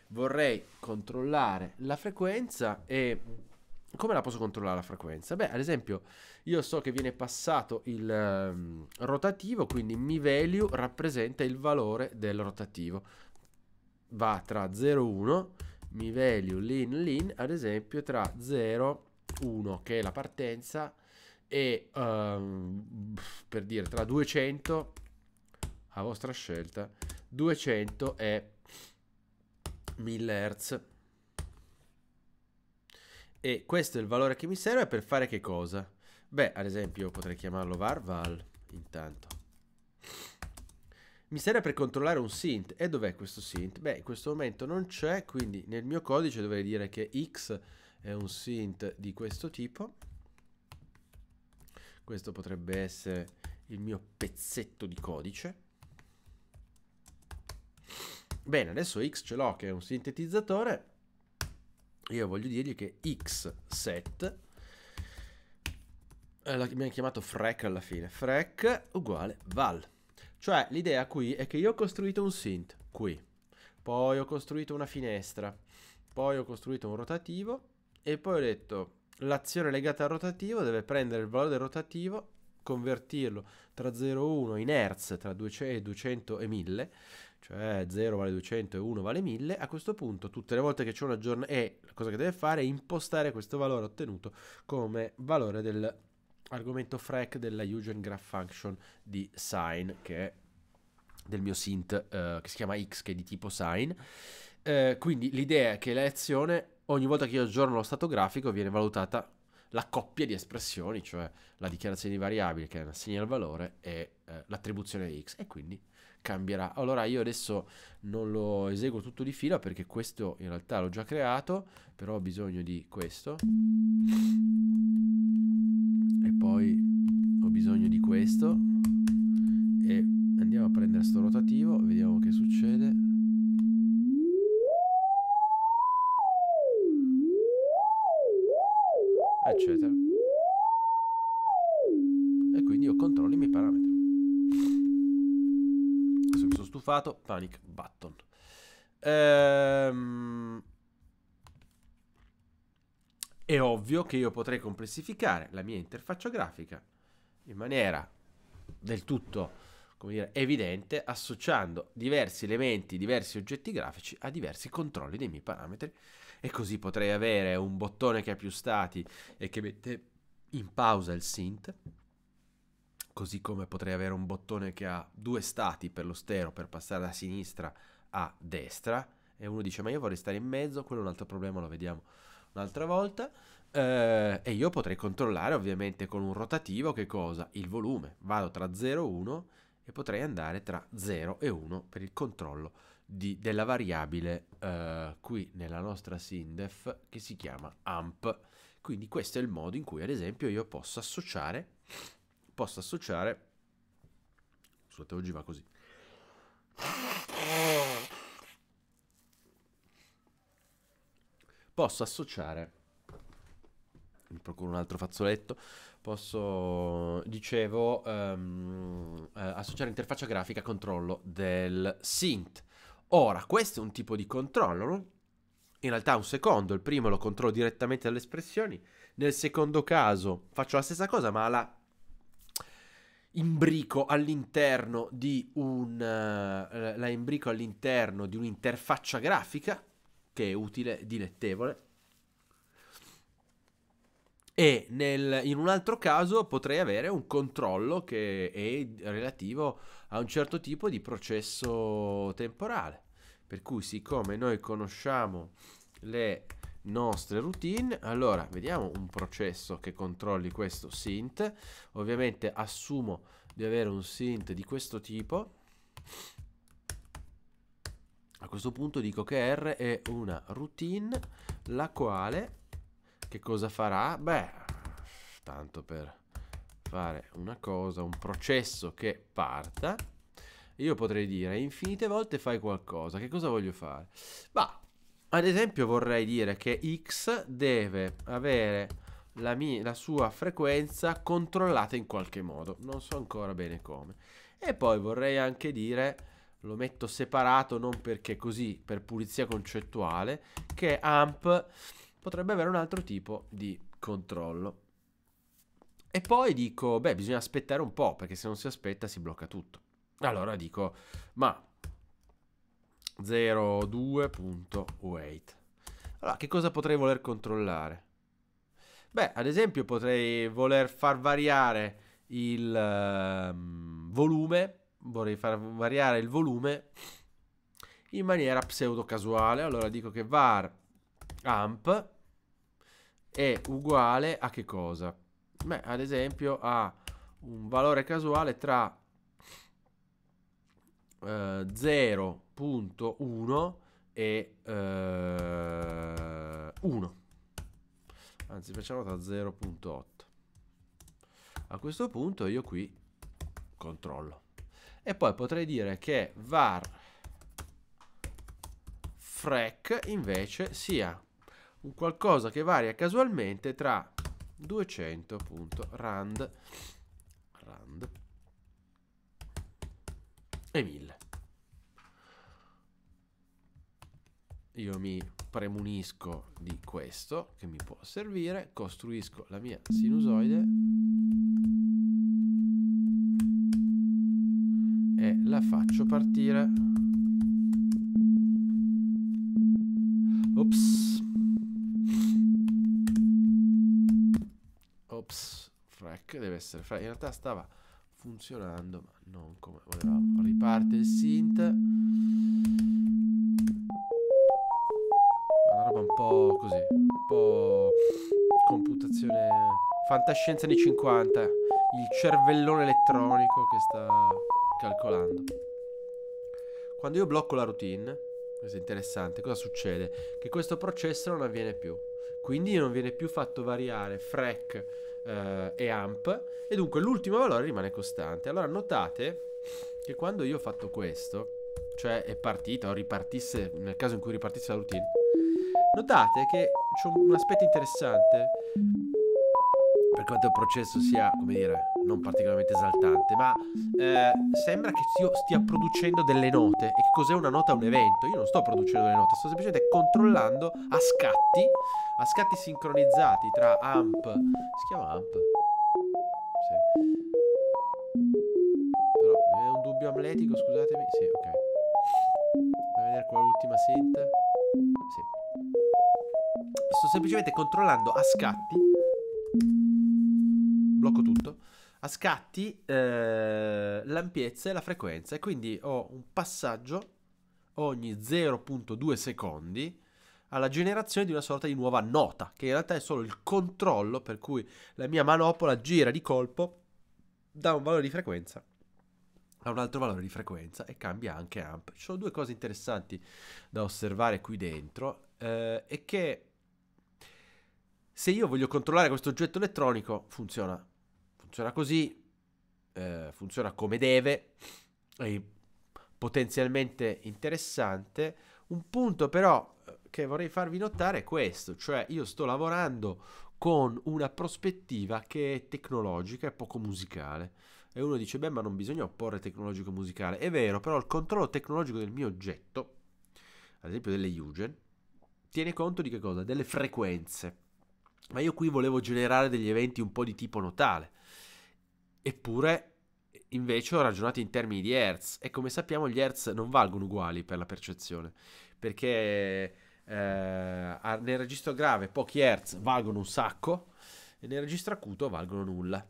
Vorrei controllare la frequenza e come la posso controllare la frequenza? Beh, ad esempio, io so che viene passato il um, rotativo, quindi mi value rappresenta il valore del rotativo. Va tra 0, 1, mi value lin lin, ad esempio tra 0, 1 che è la partenza e um, per dire tra 200 a vostra scelta 200 e 1000 Hz e questo è il valore che mi serve per fare che cosa? beh ad esempio potrei chiamarlo varval intanto mi serve per controllare un synth e dov'è questo synth? beh in questo momento non c'è quindi nel mio codice dovrei dire che x è un synth di questo tipo questo potrebbe essere il mio pezzetto di codice Bene, adesso X ce l'ho che è un sintetizzatore. Io voglio dirgli che X xset eh, abbiamo chiamato frac alla fine. Frac uguale val. Cioè l'idea qui è che io ho costruito un synth qui, poi ho costruito una finestra, poi ho costruito un rotativo e poi ho detto l'azione legata al rotativo deve prendere il valore del rotativo convertirlo tra 0 e 1 in Hertz tra 200 e 1000, cioè 0 vale 200 e 1 vale 1000, a questo punto tutte le volte che c'è un aggiornamento, eh, la cosa che deve fare è impostare questo valore ottenuto come valore dell'argomento frac della Eugen Graph Function di sine, che è del mio synth eh, che si chiama x, che è di tipo sine. Eh, quindi l'idea è che la l'azione ogni volta che io aggiorno lo stato grafico viene valutata la coppia di espressioni, cioè la dichiarazione di variabile che assegna il valore e eh, l'attribuzione di x e quindi cambierà. Allora io adesso non lo eseguo tutto di fila perché questo in realtà l'ho già creato, però ho bisogno di questo e poi ho bisogno di questo e andiamo a prendere sto rotativo, vediamo che succede. eccetera. E quindi io controllo i miei parametri. Adesso mi sono stufato, panic button. Ehm... È ovvio che io potrei complessificare la mia interfaccia grafica in maniera del tutto come dire, evidente associando diversi elementi, diversi oggetti grafici a diversi controlli dei miei parametri e così potrei avere un bottone che ha più stati e che mette in pausa il synth. Così come potrei avere un bottone che ha due stati per lo stereo per passare da sinistra a destra. E uno dice: Ma io vorrei stare in mezzo, quello è un altro problema, lo vediamo un'altra volta. Eh, e io potrei controllare ovviamente con un rotativo che cosa? Il volume. Vado tra 0 e 1 e potrei andare tra 0 e 1 per il controllo di, della variabile eh, qui nella nostra SINDEF che si chiama AMP. Quindi questo è il modo in cui ad esempio io posso associare, posso associare, scusate oggi va così, posso associare mi procuro un altro fazzoletto posso dicevo um, associare interfaccia grafica a controllo del synth Ora, questo è un tipo di controllo, no? In realtà un secondo, il primo lo controllo direttamente dalle espressioni, nel secondo caso faccio la stessa cosa ma la imbrico all'interno di un eh, la imbrico all'interno di un'interfaccia grafica che è utile, dilettevole. E nel, in un altro caso potrei avere un controllo che è relativo a un certo tipo di processo temporale. Per cui siccome noi conosciamo le nostre routine, allora vediamo un processo che controlli questo synth. Ovviamente assumo di avere un synth di questo tipo. A questo punto dico che R è una routine la quale che cosa farà? Beh, tanto per fare una cosa, un processo che parta. Io potrei dire infinite volte fai qualcosa. Che cosa voglio fare? Ma ad esempio vorrei dire che x deve avere la, mia, la sua frequenza controllata in qualche modo. Non so ancora bene come. E poi vorrei anche dire lo metto separato non perché così per pulizia concettuale che amp potrebbe avere un altro tipo di controllo e poi dico, beh, bisogna aspettare un po', perché se non si aspetta si blocca tutto. Allora dico, ma 02.wait. Allora, che cosa potrei voler controllare? Beh, ad esempio potrei voler far variare il um, volume, vorrei far variare il volume in maniera pseudo casuale. Allora dico che var amp è uguale a che cosa? Beh, ad esempio ha un valore casuale tra eh, 0.1 e eh, 1 anzi facciamo tra 0.8 a questo punto io qui controllo e poi potrei dire che var frac invece sia un qualcosa che varia casualmente tra 200.rand rand e 1000 io mi premunisco di questo che mi può servire costruisco la mia sinusoide e la faccio partire ops ops, frack, deve essere frack. In realtà stava funzionando, ma non come volevamo. Riparte il synth. Una roba un po' così, un po' computazione fantascienza anni 50, il cervellone elettronico che sta calcolando. Quando io blocco la routine, questo è interessante, cosa succede? Che questo processo non avviene più. Quindi non viene più fatto variare frac eh, e amp e dunque l'ultimo valore rimane costante. Allora notate che quando io ho fatto questo, cioè è partita o ripartisse, nel caso in cui ripartisse la routine, notate che c'è un aspetto interessante per quanto il processo sia, come dire, non particolarmente esaltante, ma eh, sembra che io stia producendo delle note. E che cos'è una nota? Un evento. Io non sto producendo delle note, sto semplicemente controllando a scatti a scatti sincronizzati tra AMP. Si chiama AMP? Sì. Però è eh, un dubbio amletico, scusatemi. Sì, ok. Andiamo a vedere qual è l'ultima synth. Sì. Sto semplicemente controllando a scatti. Blocco tutto a scatti eh, l'ampiezza e la frequenza e quindi ho un passaggio ogni 0.2 secondi alla generazione di una sorta di nuova nota, che in realtà è solo il controllo per cui la mia manopola gira di colpo da un valore di frequenza a un altro valore di frequenza e cambia anche amp. Ci sono due cose interessanti da osservare qui dentro eh, è che se io voglio controllare questo oggetto elettronico funziona, funziona così, eh, funziona come deve, è potenzialmente interessante. Un punto però che vorrei farvi notare è questo, cioè io sto lavorando con una prospettiva che è tecnologica e poco musicale. E uno dice, beh, ma non bisogna opporre tecnologico-musicale. È vero, però il controllo tecnologico del mio oggetto, ad esempio delle Eugen, tiene conto di che cosa? Delle frequenze. Ma io qui volevo generare degli eventi un po' di tipo notale. Eppure invece ho ragionato in termini di Hertz e come sappiamo gli Hertz non valgono uguali per la percezione perché eh, nel registro grave pochi hertz valgono un sacco e nel registro acuto valgono nulla.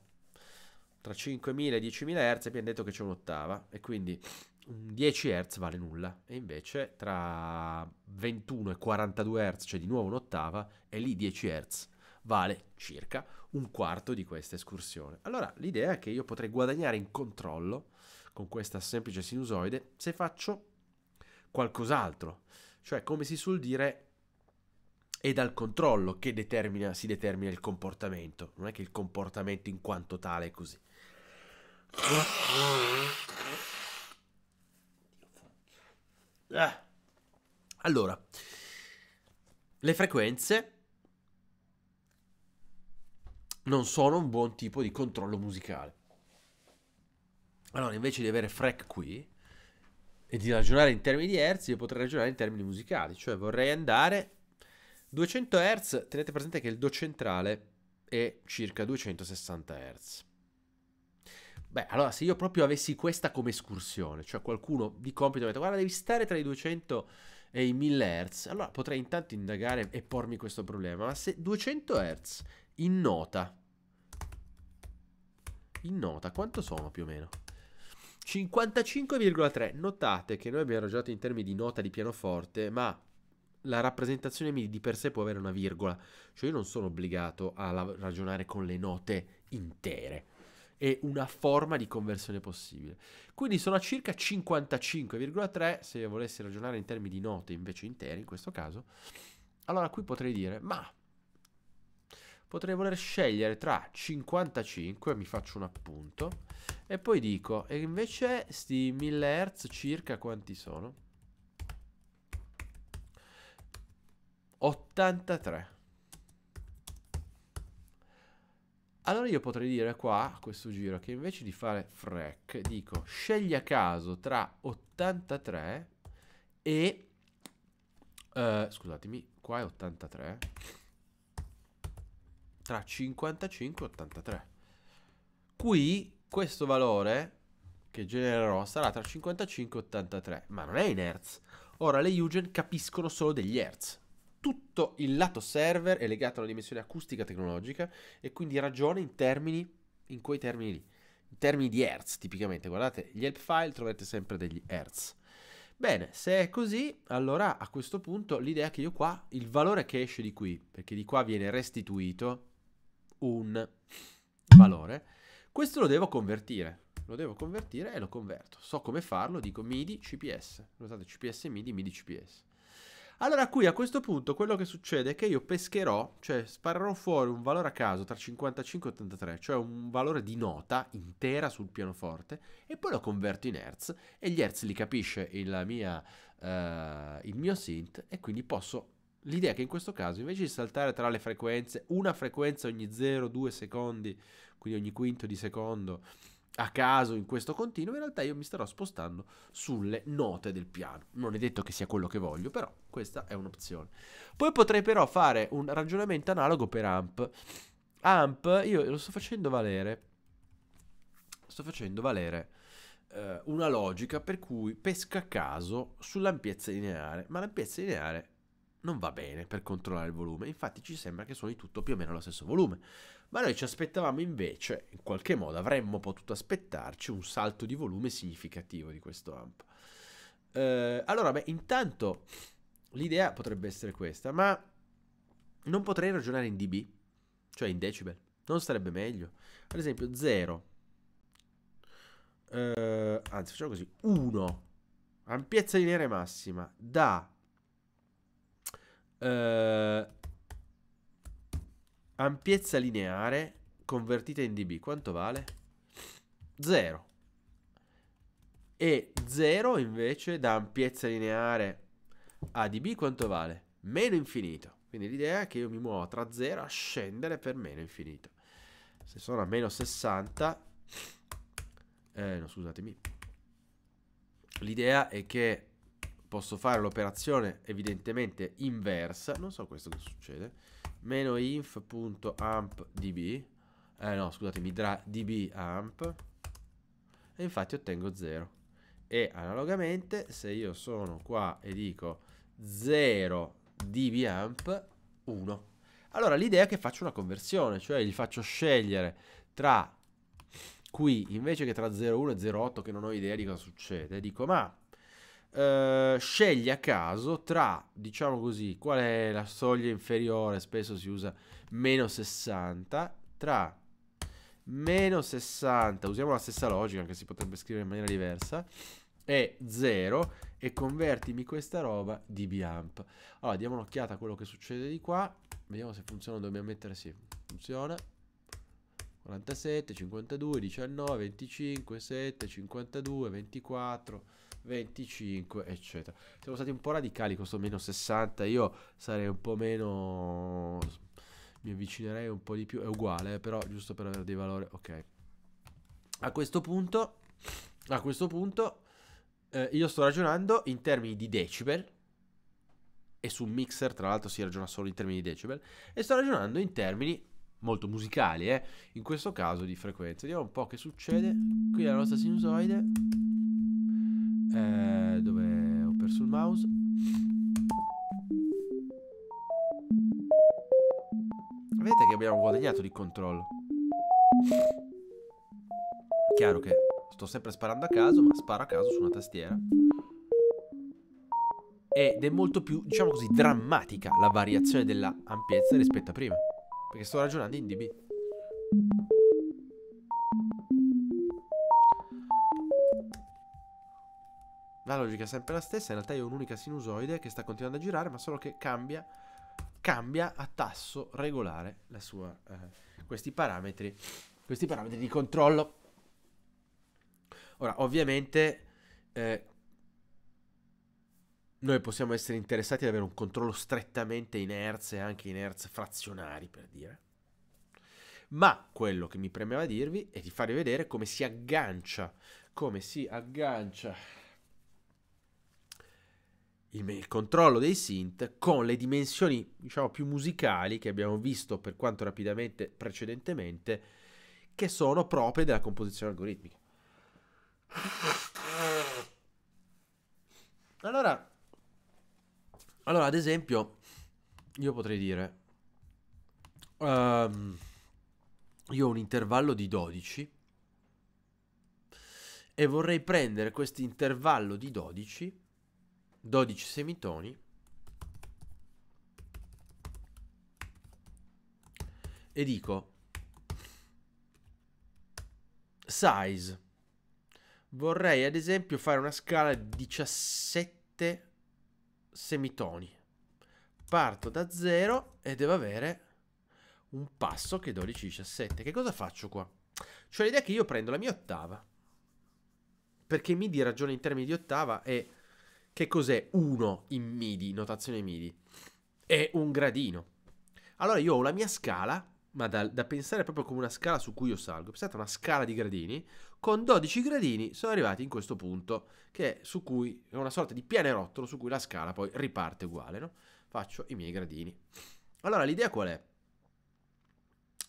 Tra 5.000 e 10.000 hertz abbiamo detto che c'è un'ottava e quindi 10 hertz vale nulla e invece tra 21 e 42 hertz c'è di nuovo un'ottava e lì 10 hertz vale circa un quarto di questa escursione. Allora l'idea è che io potrei guadagnare in controllo con questa semplice sinusoide se faccio qualcos'altro cioè, come si suol dire, è dal controllo che determina, si determina il comportamento, non è che il comportamento in quanto tale è così. Eh. Allora, le frequenze non sono un buon tipo di controllo musicale. Allora, invece di avere frec qui, e di ragionare in termini di hertz, io potrei ragionare in termini musicali, cioè vorrei andare 200 hertz, tenete presente che il do centrale è circa 260 hertz. Beh, allora se io proprio avessi questa come escursione, cioè qualcuno di compito mi ha detto guarda devi stare tra i 200 e i 1000 Hz, allora potrei intanto indagare e pormi questo problema, ma se 200 Hz in nota, in nota quanto sono più o meno? 55,3. Notate che noi abbiamo ragionato in termini di nota di pianoforte, ma la rappresentazione MIDI di per sé può avere una virgola, cioè io non sono obbligato a ragionare con le note intere. È una forma di conversione possibile. Quindi sono a circa 55,3 se volessi ragionare in termini di note invece intere in questo caso. Allora qui potrei dire, ma potrei voler scegliere tra 55, mi faccio un appunto, e poi dico, e invece sti 1000 Hz circa quanti sono? 83. Allora io potrei dire qua, a questo giro, che invece di fare frac, dico scegli a caso tra 83 e... Eh, scusatemi, qua è 83 tra 55 e 83. Qui questo valore che genererò sarà tra 55 e 83, ma non è in Hertz. Ora le Eugen capiscono solo degli Hertz. Tutto il lato server è legato alla dimensione acustica tecnologica e quindi ragiona in termini, in quei termini lì, in termini di Hertz tipicamente. Guardate, gli help file troverete sempre degli Hertz. Bene, se è così, allora a questo punto l'idea è che io qua, il valore che esce di qui, perché di qua viene restituito, un valore. Questo lo devo convertire. Lo devo convertire e lo converto. So come farlo, dico MIDI CPS. Notate CPS MIDI, MIDI CPS. Allora qui a questo punto quello che succede è che io pescherò, cioè sparerò fuori un valore a caso tra 55 e 83, cioè un valore di nota intera sul pianoforte e poi lo converto in Hertz e gli Hertz li capisce il, mia, uh, il mio synth e quindi posso L'idea è che in questo caso invece di saltare tra le frequenze, una frequenza ogni 0,2 secondi, quindi ogni quinto di secondo, a caso in questo continuo, in realtà io mi starò spostando sulle note del piano. Non è detto che sia quello che voglio, però questa è un'opzione. Poi potrei però fare un ragionamento analogo per amp. Amp, io lo sto facendo valere. Sto facendo valere eh, una logica per cui pesca a caso sull'ampiezza lineare, ma l'ampiezza lineare non va bene per controllare il volume, infatti ci sembra che suoni tutto più o meno allo stesso volume, ma noi ci aspettavamo invece, in qualche modo avremmo potuto aspettarci un salto di volume significativo di questo amp. Eh, allora, beh, intanto l'idea potrebbe essere questa, ma non potrei ragionare in dB, cioè in decibel, non sarebbe meglio. Ad esempio 0, eh, anzi facciamo così, 1, ampiezza lineare massima, da Uh, ampiezza lineare convertita in dB, quanto vale? 0. E 0 invece da ampiezza lineare a dB quanto vale? Meno infinito. Quindi l'idea è che io mi muovo tra 0 a scendere per meno infinito. Se sono a meno 60... Eh, no, scusatemi. L'idea è che posso fare l'operazione evidentemente inversa. Non so questo che succede. Meno inf.amp.db. Eh no, scusatemi, dbamp, E infatti ottengo 0. E analogamente, se io sono qua e dico 0 dbamp 1. Allora l'idea è che faccio una conversione, cioè gli faccio scegliere tra qui invece che tra 0,1 e 0,8 che non ho idea di cosa succede, dico ma eh, sceglie a caso tra, diciamo così, qual è la soglia inferiore, spesso si usa meno 60, tra meno 60, usiamo la stessa logica, anche si potrebbe scrivere in maniera diversa, e 0 e convertimi questa roba di BAMP. Allora, diamo un'occhiata a quello che succede di qua, vediamo se funziona, dobbiamo mettere sì, funziona. 47, 52, 19, 25, 7, 52, 24, 25 eccetera siamo stati un po' radicali questo meno 60 io sarei un po' meno mi avvicinerei un po' di più è uguale eh, però giusto per avere dei valori ok a questo punto a questo punto eh, io sto ragionando in termini di decibel e su mixer tra l'altro si ragiona solo in termini di decibel e sto ragionando in termini molto musicali eh, in questo caso di frequenza vediamo un po' che succede qui la nostra sinusoide eh, dove ho perso il mouse. Vedete che abbiamo guadagnato di controllo. Chiaro che sto sempre sparando a caso, ma sparo a caso su una tastiera. Ed è molto più, diciamo così, drammatica la variazione della ampiezza rispetto a prima. Perché sto ragionando in dB. La logica è sempre la stessa, in realtà è un'unica sinusoide che sta continuando a girare, ma solo che cambia, cambia a tasso regolare sua, eh, questi, parametri, questi parametri di controllo. Ora, ovviamente, eh, noi possiamo essere interessati ad avere un controllo strettamente in hertz e anche in hertz frazionari, per dire. Ma quello che mi premeva dirvi è di farvi vedere come si aggancia, come si aggancia il controllo dei synth con le dimensioni diciamo più musicali che abbiamo visto per quanto rapidamente precedentemente che sono proprie della composizione algoritmica allora, allora ad esempio io potrei dire um, io ho un intervallo di 12 e vorrei prendere questo intervallo di 12 12 semitoni e dico size vorrei ad esempio fare una scala di 17 semitoni parto da 0 e devo avere un passo che 12 17 che cosa faccio qua cioè l'idea è che io prendo la mia ottava perché mi di ragione in termini di ottava è che cos'è 1 in MIDI, notazione MIDI? È un gradino. Allora io ho la mia scala, ma da, da pensare proprio come una scala su cui io salgo. Pensate a una scala di gradini, con 12 gradini sono arrivati in questo punto, che è, su cui, è una sorta di pianerottolo su cui la scala poi riparte uguale, no? Faccio i miei gradini. Allora l'idea qual è?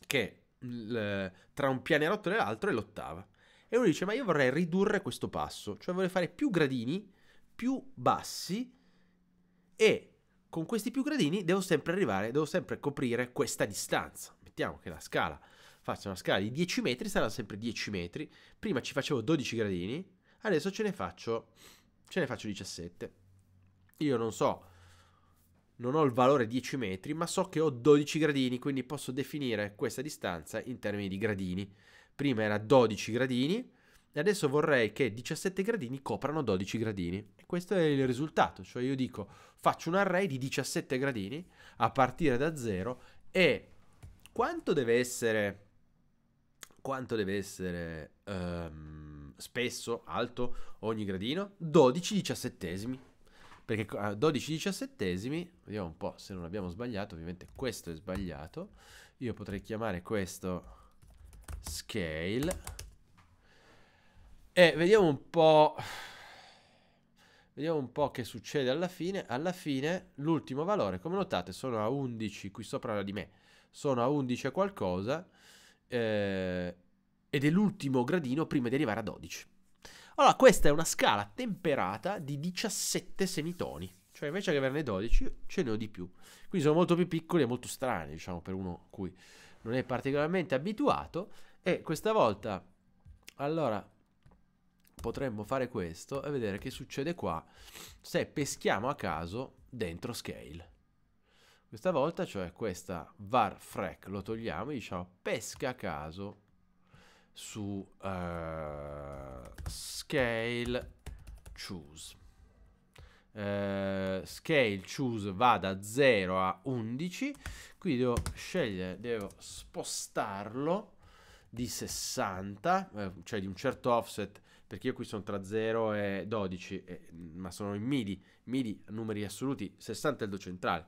Che il, tra un pianerottolo e l'altro è l'ottava. E uno dice, ma io vorrei ridurre questo passo, cioè vorrei fare più gradini più bassi e con questi più gradini devo sempre arrivare, devo sempre coprire questa distanza. Mettiamo che la scala faccia una scala di 10 metri, sarà sempre 10 metri. Prima ci facevo 12 gradini, adesso ce ne faccio, ce ne faccio 17. Io non so, non ho il valore 10 metri, ma so che ho 12 gradini, quindi posso definire questa distanza in termini di gradini. Prima era 12 gradini, e adesso vorrei che 17 gradini coprano 12 gradini. E questo è il risultato, cioè io dico faccio un array di 17 gradini a partire da 0 e quanto deve essere, quanto deve essere um, spesso, alto ogni gradino? 12 diciassettesimi. Perché 12 eh, diciassettesimi, vediamo un po' se non abbiamo sbagliato, ovviamente questo è sbagliato. Io potrei chiamare questo scale e eh, vediamo un po'. Vediamo un po' che succede alla fine. Alla fine l'ultimo valore, come notate, sono a 11, qui sopra di me, sono a 11 qualcosa eh, ed è l'ultimo gradino prima di arrivare a 12. Allora, questa è una scala temperata di 17 semitoni, cioè invece che averne 12 ce ne ho di più. Quindi sono molto più piccoli e molto strani, diciamo, per uno a cui non è particolarmente abituato. E questa volta, allora, potremmo fare questo e vedere che succede qua se peschiamo a caso dentro scale. Questa volta, cioè questa var frac, lo togliamo e diciamo pesca a caso su uh, scale choose. Uh, scale choose va da 0 a 11 quindi devo scegliere devo spostarlo di 60 eh, cioè di un certo offset perché io qui sono tra 0 e 12, eh, ma sono in midi, midi numeri assoluti, 60 è il do centrale.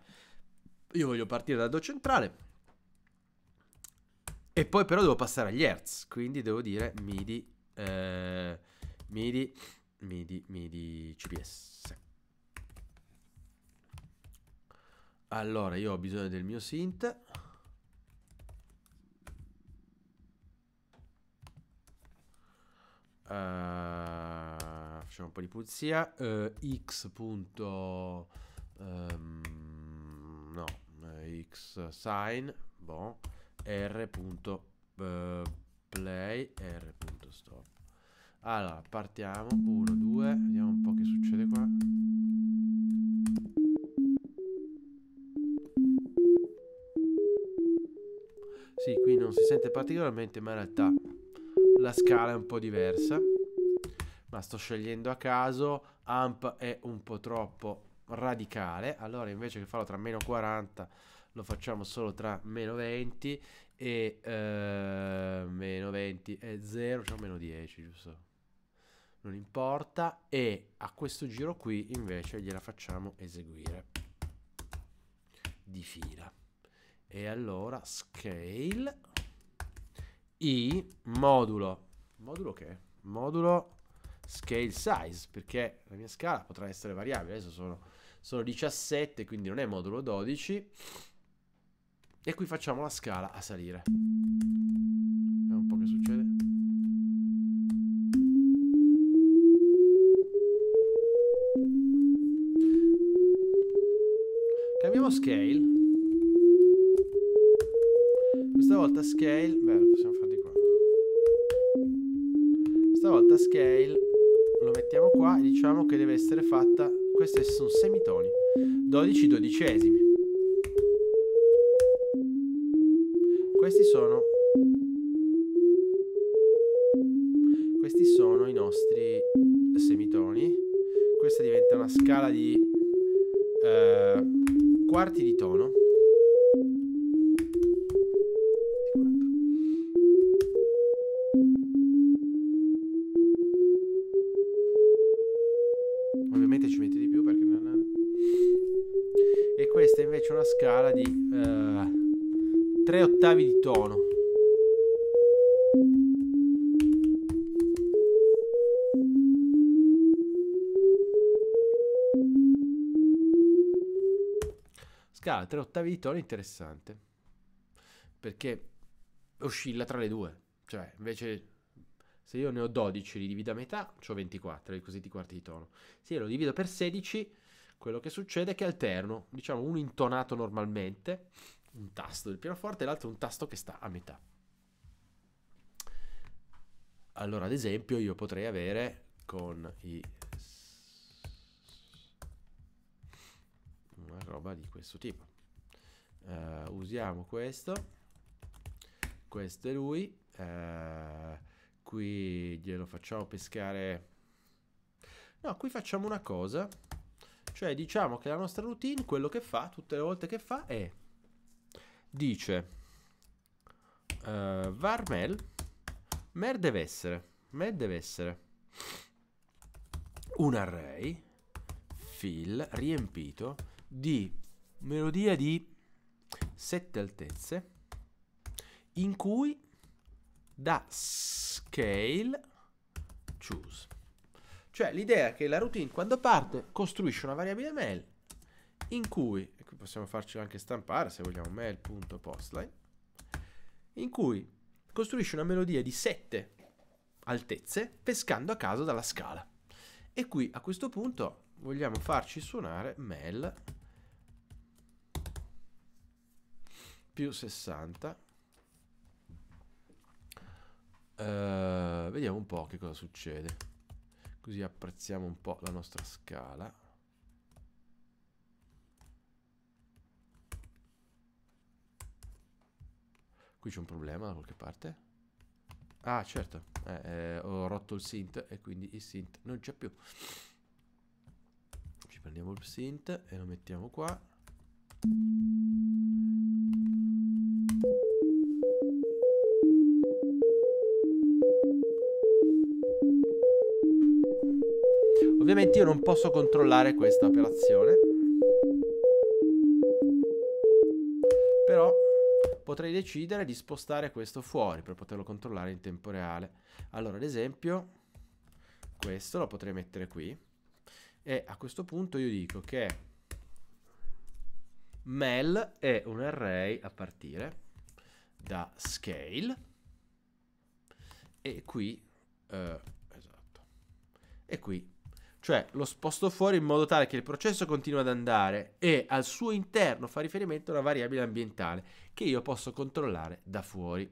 Io voglio partire dal do centrale e poi però devo passare agli hertz, quindi devo dire midi, eh, midi, midi, midi CPS. Allora, io ho bisogno del mio synth. Uh, facciamo un po' di pulizia. Uh, x. Punto, um, no, eh, x sign. Boh, r. Punto, uh, play, r. Punto stop. Allora, partiamo. 1, 2. Vediamo un po' che succede qua. Sì, qui non si sente particolarmente, ma in realtà la scala è un po' diversa, ma sto scegliendo a caso, amp è un po' troppo radicale, allora invece che farlo tra meno 40 lo facciamo solo tra meno 20 e eh, meno 20 e 0, cioè meno 10 giusto? Non importa e a questo giro qui invece gliela facciamo eseguire di fila e allora scale i modulo. Modulo che? Modulo scale size, perché la mia scala potrà essere variabile. Adesso sono, sono 17, quindi non è modulo 12. E qui facciamo la scala a salire. Vediamo un po' che succede. Cambiamo scale. Questa volta scale... Beh, possiamo fare... Stavolta scale lo mettiamo qua e diciamo che deve essere fatta, questi sono semitoni, 12 dodicesimi. Questi sono Questi sono i nostri semitoni. Questa diventa una scala di eh, quarti di tono. ovviamente ci metti di più perché non è... E questa è invece una scala di uh, eh, 3 ottavi di tono. Scala tre ottavi di tono interessante. Perché oscilla tra le due. Cioè, invece se io ne ho 12, li divido a metà, ho 24, così di quarti di tono. Se io lo divido per 16, quello che succede è che alterno, diciamo, uno intonato normalmente, un tasto del pianoforte, e l'altro un tasto che sta a metà. Allora, ad esempio, io potrei avere con i una roba di questo tipo. Uh, usiamo questo. Questo è lui. Uh, qui glielo facciamo pescare no qui facciamo una cosa cioè diciamo che la nostra routine quello che fa tutte le volte che fa è dice uh, var mer deve essere mer deve essere un array fill riempito di melodia di sette altezze in cui da scale choose. Cioè l'idea è che la routine quando parte costruisce una variabile mail in cui, e qui possiamo farci anche stampare se vogliamo mail.postline, in cui costruisce una melodia di 7 altezze pescando a caso dalla scala. E qui a questo punto vogliamo farci suonare mail più 60 eh, vediamo un po' che cosa succede. Così apprezziamo un po' la nostra scala. Qui c'è un problema da qualche parte. Ah, certo. Eh, eh, ho rotto il synth e quindi il synth non c'è più. Ci prendiamo il synth e lo mettiamo qua. Ovviamente io non posso controllare questa operazione. Però potrei decidere di spostare questo fuori per poterlo controllare in tempo reale. Allora, ad esempio, questo lo potrei mettere qui. E a questo punto io dico che mel è un array a partire da scale e qui eh, esatto e qui cioè lo sposto fuori in modo tale che il processo continua ad andare e al suo interno fa riferimento a una variabile ambientale che io posso controllare da fuori.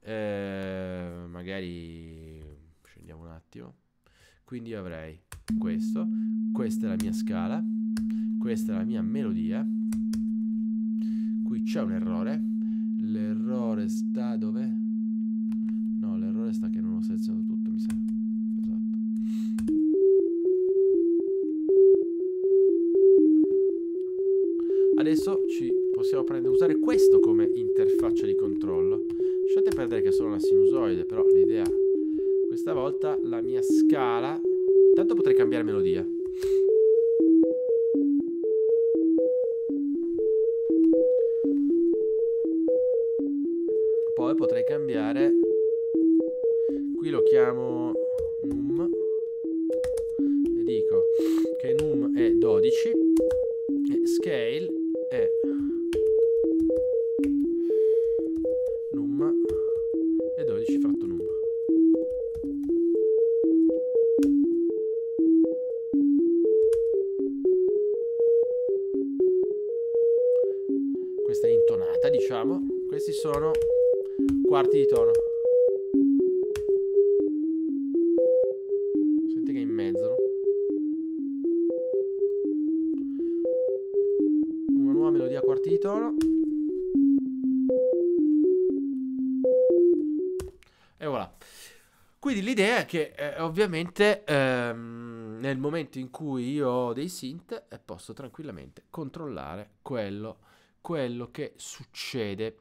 Eh, magari scendiamo un attimo. Quindi io avrei questo, questa è la mia scala, questa è la mia melodia. Qui c'è un errore. L'errore sta dove? No, l'errore sta che non ho selezionato Adesso ci possiamo prendere, usare questo come interfaccia di controllo. Lasciate perdere che è solo una sinusoide, però l'idea... Questa volta la mia scala... Intanto potrei cambiare melodia. Poi potrei cambiare... Qui lo chiamo num e dico che num è 12 e scale quarti di tono. Senti che è in mezzo, no? Una nuova melodia a quarti di tono. E voilà. Quindi l'idea è che eh, ovviamente ehm, nel momento in cui io ho dei synth eh, posso tranquillamente controllare quello, quello che succede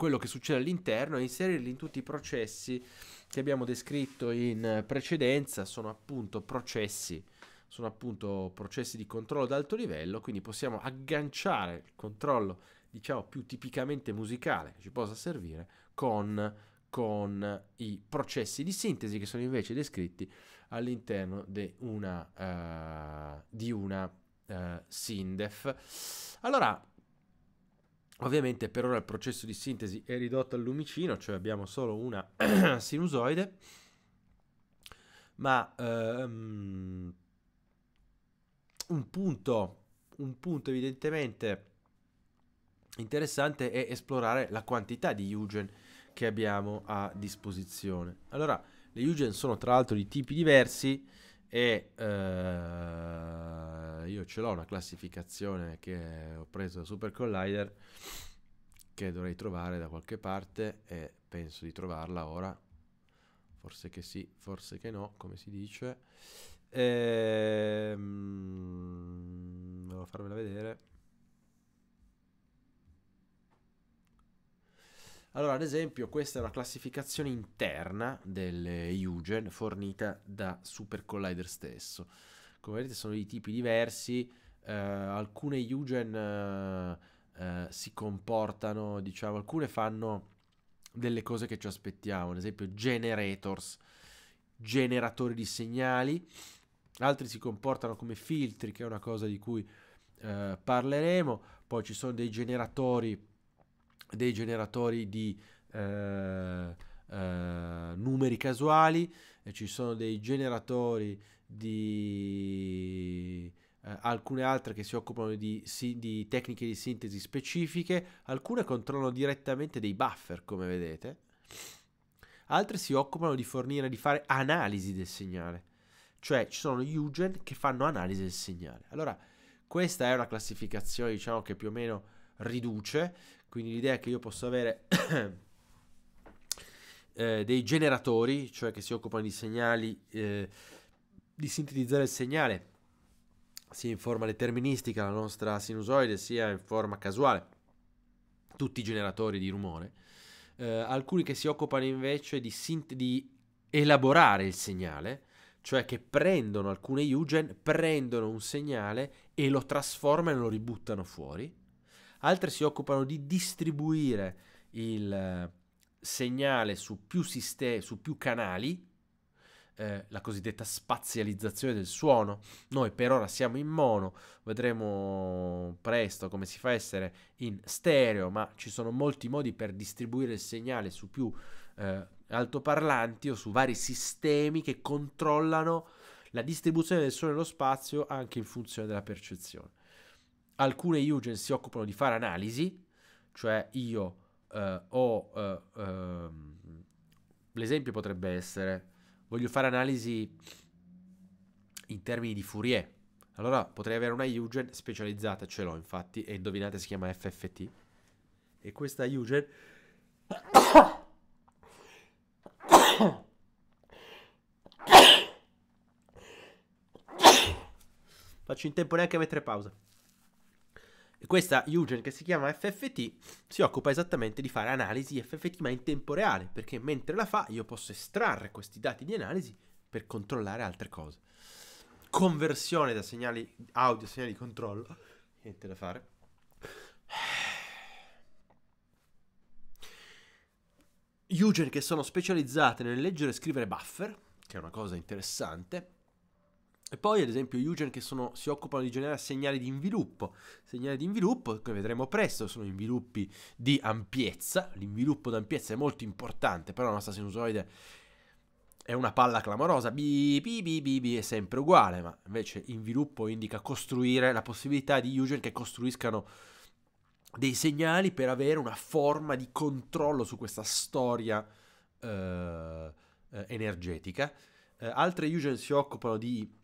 quello che succede all'interno e inserirli in tutti i processi che abbiamo descritto in precedenza, sono appunto processi sono appunto processi di controllo ad alto livello, quindi possiamo agganciare il controllo, diciamo, più tipicamente musicale che ci possa servire con, con i processi di sintesi che sono invece descritti all'interno de una, uh, di una uh, SINDEF. Allora, Ovviamente per ora il processo di sintesi è ridotto al lumicino, cioè abbiamo solo una <clears throat> sinusoide, ma um, un, punto, un punto evidentemente interessante è esplorare la quantità di Eugen che abbiamo a disposizione. Allora, le Eugen sono tra l'altro di tipi diversi e... Uh, io ce l'ho una classificazione che ho preso da Super Collider che dovrei trovare da qualche parte e penso di trovarla ora. Forse che sì, forse che no, come si dice. Ehm, devo farvela vedere. Allora, ad esempio, questa è una classificazione interna delle Eugen fornita da Super Collider stesso come vedete sono di tipi diversi, eh, alcune Eugen eh, eh, si comportano, diciamo, alcune fanno delle cose che ci aspettiamo, ad esempio generators, generatori di segnali, altri si comportano come filtri, che è una cosa di cui eh, parleremo, poi ci sono dei generatori, dei generatori di... Eh, eh, numeri casuali, e ci sono dei generatori di eh, alcune altre che si occupano di, si, di, tecniche di sintesi specifiche, alcune controllano direttamente dei buffer, come vedete, altre si occupano di fornire, di fare analisi del segnale, cioè ci sono UGEN che fanno analisi del segnale. Allora, questa è una classificazione, diciamo, che più o meno riduce, quindi l'idea è che io posso avere... <coughs> eh, dei generatori, cioè che si occupano di segnali eh, di sintetizzare il segnale, sia in forma deterministica la nostra sinusoide, sia in forma casuale, tutti i generatori di rumore. Eh, alcuni che si occupano invece di, sint- di elaborare il segnale, cioè che prendono alcune Eugen, prendono un segnale e lo trasformano e lo ributtano fuori. Altri si occupano di distribuire il eh, segnale su più, siste- su più canali eh, la cosiddetta spazializzazione del suono. Noi per ora siamo in mono, vedremo presto come si fa a essere in stereo, ma ci sono molti modi per distribuire il segnale su più eh, altoparlanti o su vari sistemi che controllano la distribuzione del suono nello spazio anche in funzione della percezione. Alcune Eugen si occupano di fare analisi, cioè io eh, ho... Eh, ehm, l'esempio potrebbe essere voglio fare analisi in termini di Fourier. Allora potrei avere una Eugen specializzata, ce l'ho infatti, e indovinate si chiama FFT. E questa Eugen... <coughs> Faccio in tempo neanche a mettere pausa. E questa Eugen che si chiama FFT si occupa esattamente di fare analisi FFT ma in tempo reale, perché mentre la fa io posso estrarre questi dati di analisi per controllare altre cose. Conversione da segnali audio a segnali di controllo, niente da fare. Eugen che sono specializzate nel leggere e scrivere buffer, che è una cosa interessante, e poi ad esempio Eugen che sono, si occupano di generare segnali di inviluppo, segnali di inviluppo come vedremo presto sono inviluppi di ampiezza, l'inviluppo d'ampiezza è molto importante però la nostra sinusoide è una palla clamorosa, bi, bi, bi, bi, bi è sempre uguale, ma invece inviluppo indica costruire la possibilità di Eugen che costruiscano dei segnali per avere una forma di controllo su questa storia eh, eh energetica. Eh, altre Eugen si occupano di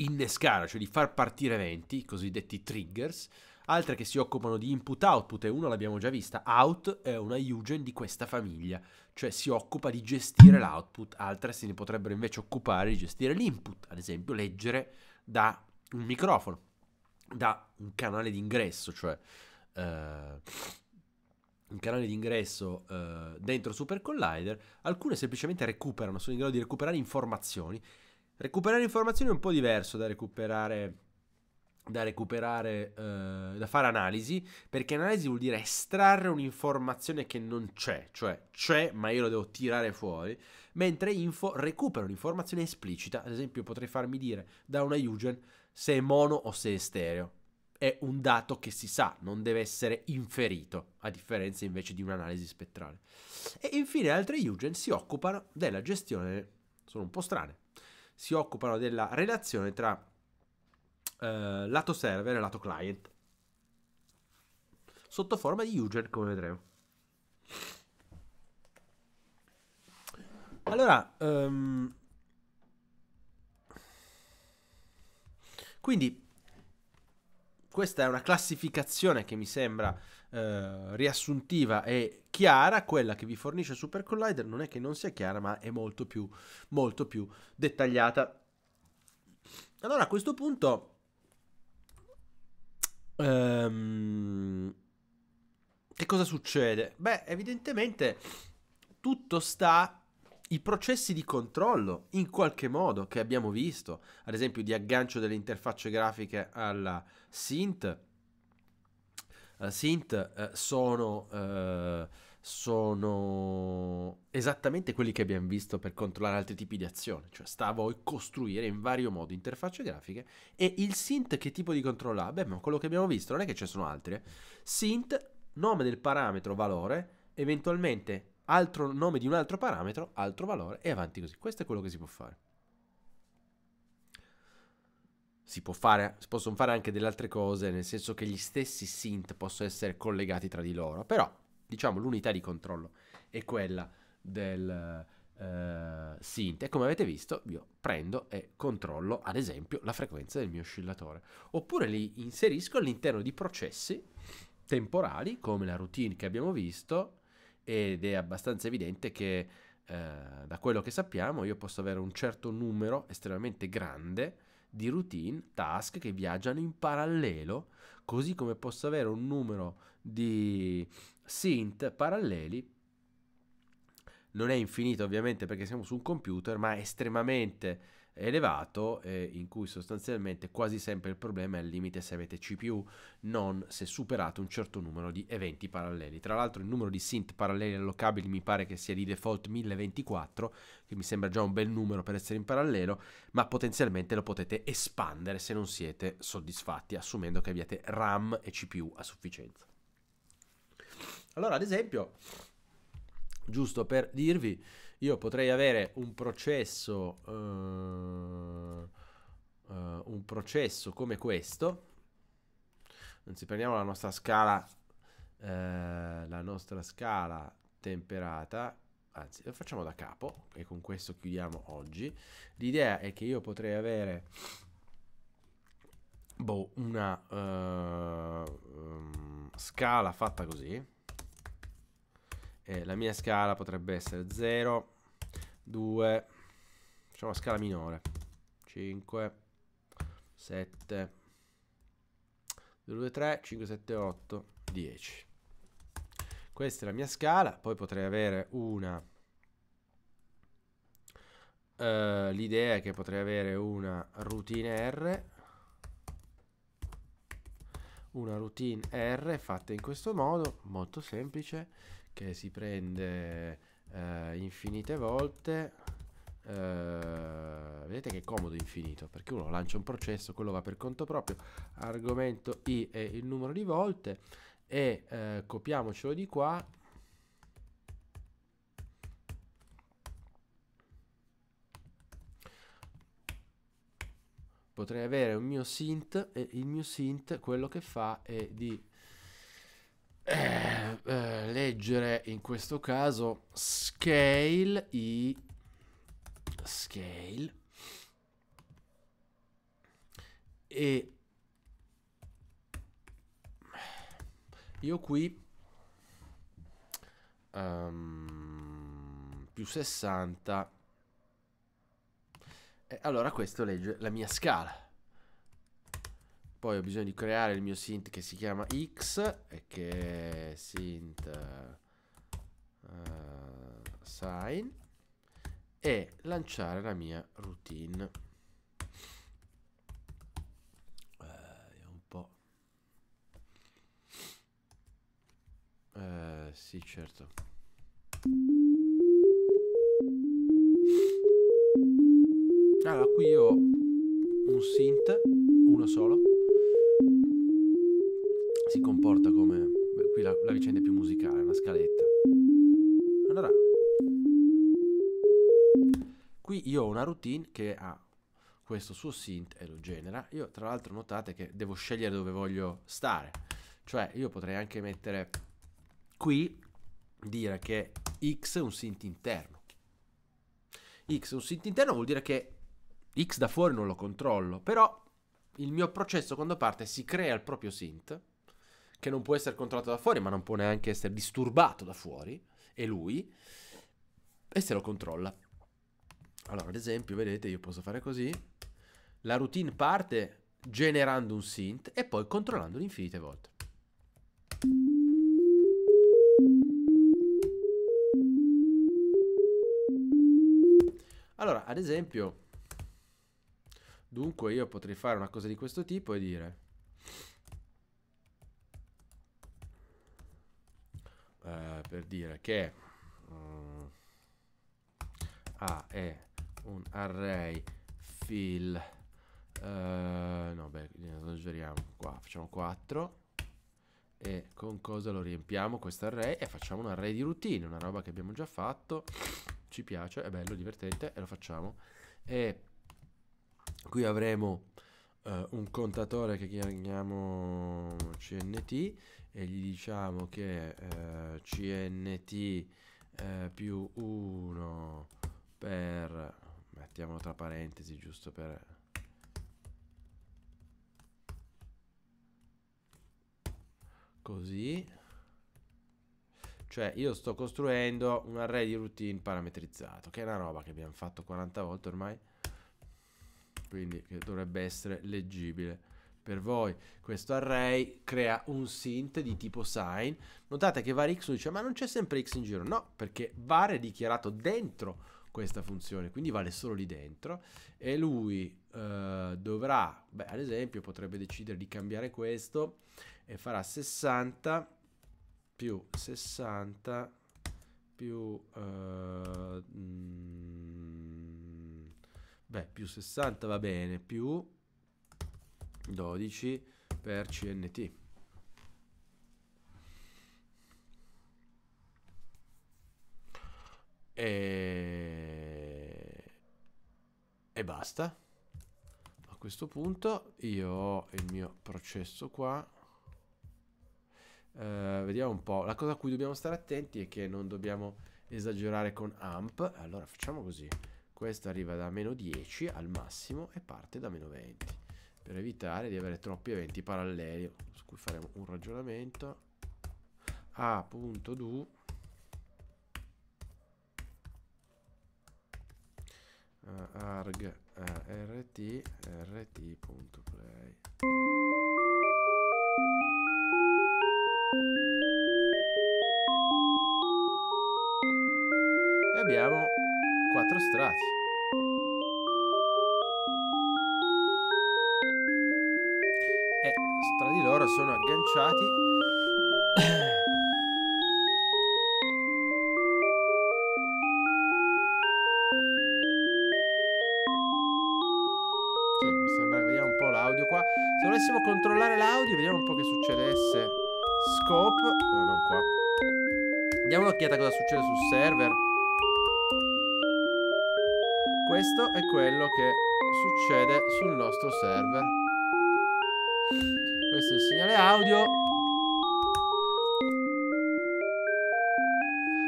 innescare, cioè di far partire eventi, i cosiddetti triggers, altre che si occupano di input-output, e una l'abbiamo già vista, out è una Eugen di questa famiglia, cioè si occupa di gestire l'output, altre se ne potrebbero invece occupare di gestire l'input, ad esempio leggere da un microfono, da un canale d'ingresso, cioè eh, un canale d'ingresso eh, dentro Super Collider, alcune semplicemente recuperano, sono in grado di recuperare informazioni Recuperare informazioni è un po' diverso da recuperare da recuperare, eh, da fare analisi, perché analisi vuol dire estrarre un'informazione che non c'è, cioè c'è ma io lo devo tirare fuori, mentre info recupera un'informazione esplicita, ad esempio potrei farmi dire da una Eugen se è mono o se è stereo, è un dato che si sa, non deve essere inferito, a differenza invece di un'analisi spettrale. E infine altre Eugen si occupano della gestione, sono un po' strane, si occupano della relazione tra eh, lato server e lato client sotto forma di user come vedremo allora um, quindi questa è una classificazione che mi sembra eh, riassuntiva e chiara, quella che vi fornisce Super Collider non è che non sia chiara, ma è molto più, molto più dettagliata. Allora a questo punto... Um, che cosa succede? Beh, evidentemente tutto sta i processi di controllo in qualche modo che abbiamo visto, ad esempio di aggancio delle interfacce grafiche alla synth eh, synth eh, sono, eh, sono esattamente quelli che abbiamo visto per controllare altri tipi di azione, cioè sta a voi costruire in vario modo interfacce grafiche e il synth che tipo di controllo ha? Beh, ma quello che abbiamo visto non è che ce ne sono altri. Eh. Synth, nome del parametro, valore, eventualmente altro nome di un altro parametro, altro valore e avanti così. Questo è quello che si può fare si, fare, si, possono fare anche delle altre cose, nel senso che gli stessi synth possono essere collegati tra di loro, però diciamo l'unità di controllo è quella del eh, synth e come avete visto io prendo e controllo ad esempio la frequenza del mio oscillatore, oppure li inserisco all'interno di processi temporali come la routine che abbiamo visto ed è abbastanza evidente che eh, da quello che sappiamo io posso avere un certo numero estremamente grande di routine, task che viaggiano in parallelo, così come posso avere un numero di synth paralleli. Non è infinito ovviamente perché siamo su un computer, ma è estremamente elevato eh, in cui sostanzialmente quasi sempre il problema è il limite se avete CPU, non se superate un certo numero di eventi paralleli. Tra l'altro il numero di synth paralleli allocabili mi pare che sia di default 1024, che mi sembra già un bel numero per essere in parallelo, ma potenzialmente lo potete espandere se non siete soddisfatti, assumendo che abbiate RAM e CPU a sufficienza. Allora, ad esempio, giusto per dirvi io potrei avere un processo, uh, uh, un processo come questo. Anzi, prendiamo la nostra scala, uh, la nostra scala temperata. Anzi, lo facciamo da capo e con questo chiudiamo oggi. L'idea è che io potrei avere boh, una uh, um, scala fatta così eh, la mia scala potrebbe essere 0, 2, facciamo una scala minore, 5, 7, 2, 3, 5, 7, 8, 10. Questa è la mia scala, poi potrei avere una... Eh, L'idea è che potrei avere una routine R una routine R fatta in questo modo, molto semplice che si prende eh, infinite volte Uh, vedete che comodo infinito perché uno lancia un processo, quello va per conto proprio. Argomento I è il numero di volte e uh, copiamocelo di qua. Potrei avere un mio synth e il mio synth quello che fa è di eh, eh, leggere in questo caso scale i scale e io qui um, più 60 e allora questo legge la mia scala poi ho bisogno di creare il mio synth che si chiama X e che è synth uh, sign e lanciare la mia routine. Eh, un po'. Eh, sì, certo. Allora, qui ho un synth, uno solo. la vicenda più musicale, una scaletta. Allora, qui io ho una routine che ha questo suo synth e lo genera. Io tra l'altro notate che devo scegliere dove voglio stare. Cioè io potrei anche mettere qui, dire che X è un synth interno. X è un synth interno vuol dire che X da fuori non lo controllo, però il mio processo quando parte si crea il proprio synth che non può essere controllato da fuori, ma non può neanche essere disturbato da fuori, è lui, e se lo controlla. Allora, ad esempio, vedete, io posso fare così, la routine parte generando un synth e poi controllandolo infinite volte. Allora, ad esempio, dunque io potrei fare una cosa di questo tipo e dire eh, per dire che mm, A ah, è un array fill Uh, no, beh, eh, lo giriamo qua, facciamo 4 e con cosa lo riempiamo questo array e facciamo un array di routine, una roba che abbiamo già fatto, ci piace, è bello, divertente e lo facciamo. E qui avremo uh, un contatore che chiamiamo cnt e gli diciamo che eh, cnt eh, più 1 per mettiamo tra parentesi giusto per così cioè io sto costruendo un array di routine parametrizzato che è una roba che abbiamo fatto 40 volte ormai quindi che dovrebbe essere leggibile per voi questo array crea un sint di tipo sign. Notate che var varx dice ma non c'è sempre x in giro. No, perché var è dichiarato dentro questa funzione, quindi vale solo lì dentro e lui eh, dovrà, beh, ad esempio potrebbe decidere di cambiare questo e farà 60 più 60 più eh, mh, mm, beh, più 60 va bene, più 12 per CNT. E... e basta. A questo punto io ho il mio processo qua. Uh, vediamo un po'. La cosa a cui dobbiamo stare attenti è che non dobbiamo esagerare con amp. Allora facciamo così. Questo arriva da meno 10 al massimo e parte da meno 20 per evitare di avere troppi eventi paralleli su cui faremo un ragionamento a.do uh, arg uh, rt rt.play e abbiamo quattro strati schiacciati. mi sembra che vediamo un po' l'audio qua. Se volessimo controllare l'audio, vediamo un po' che succedesse. Scope. No, non qua. Diamo un'occhiata a cosa succede sul server. Questo è quello che succede sul nostro server questo è il segnale audio.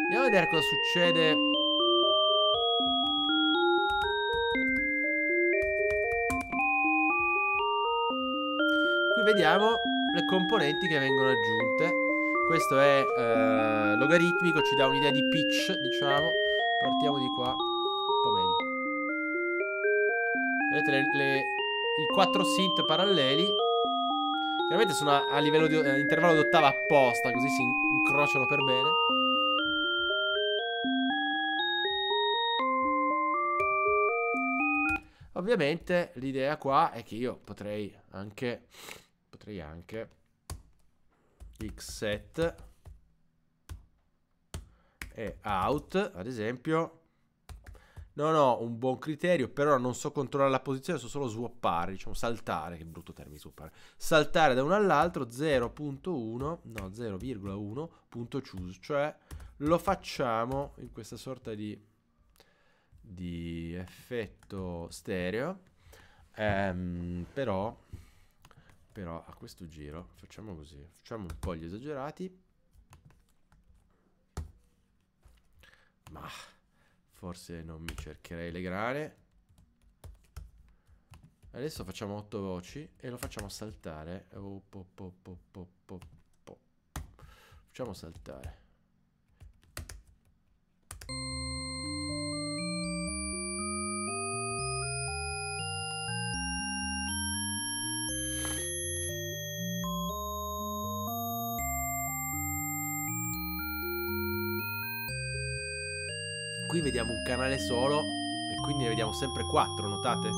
Andiamo a vedere cosa succede. Qui vediamo le componenti che vengono aggiunte. Questo è eh, logaritmico, ci dà un'idea di pitch, diciamo. Partiamo di qua, un po' meglio. Vedete le, le, i quattro synth paralleli Chiaramente sono a, a livello di eh, intervallo d'ottava apposta, così si incrociano per bene. Ovviamente l'idea qua è che io potrei anche potrei anche X xset e out, ad esempio non ho un buon criterio, però non so controllare la posizione, so solo swappare, diciamo saltare, che brutto termine swappare. Saltare da uno all'altro 0.1, no 0,1 choose, cioè lo facciamo in questa sorta di, di effetto stereo, ehm, però, però a questo giro facciamo così, facciamo un po' gli esagerati. Ma Forse non mi cercherei le grane. Adesso facciamo otto voci e lo facciamo saltare. Oh, po, po, po, facciamo saltare. qui vediamo un canale solo e quindi ne vediamo sempre quattro, notate?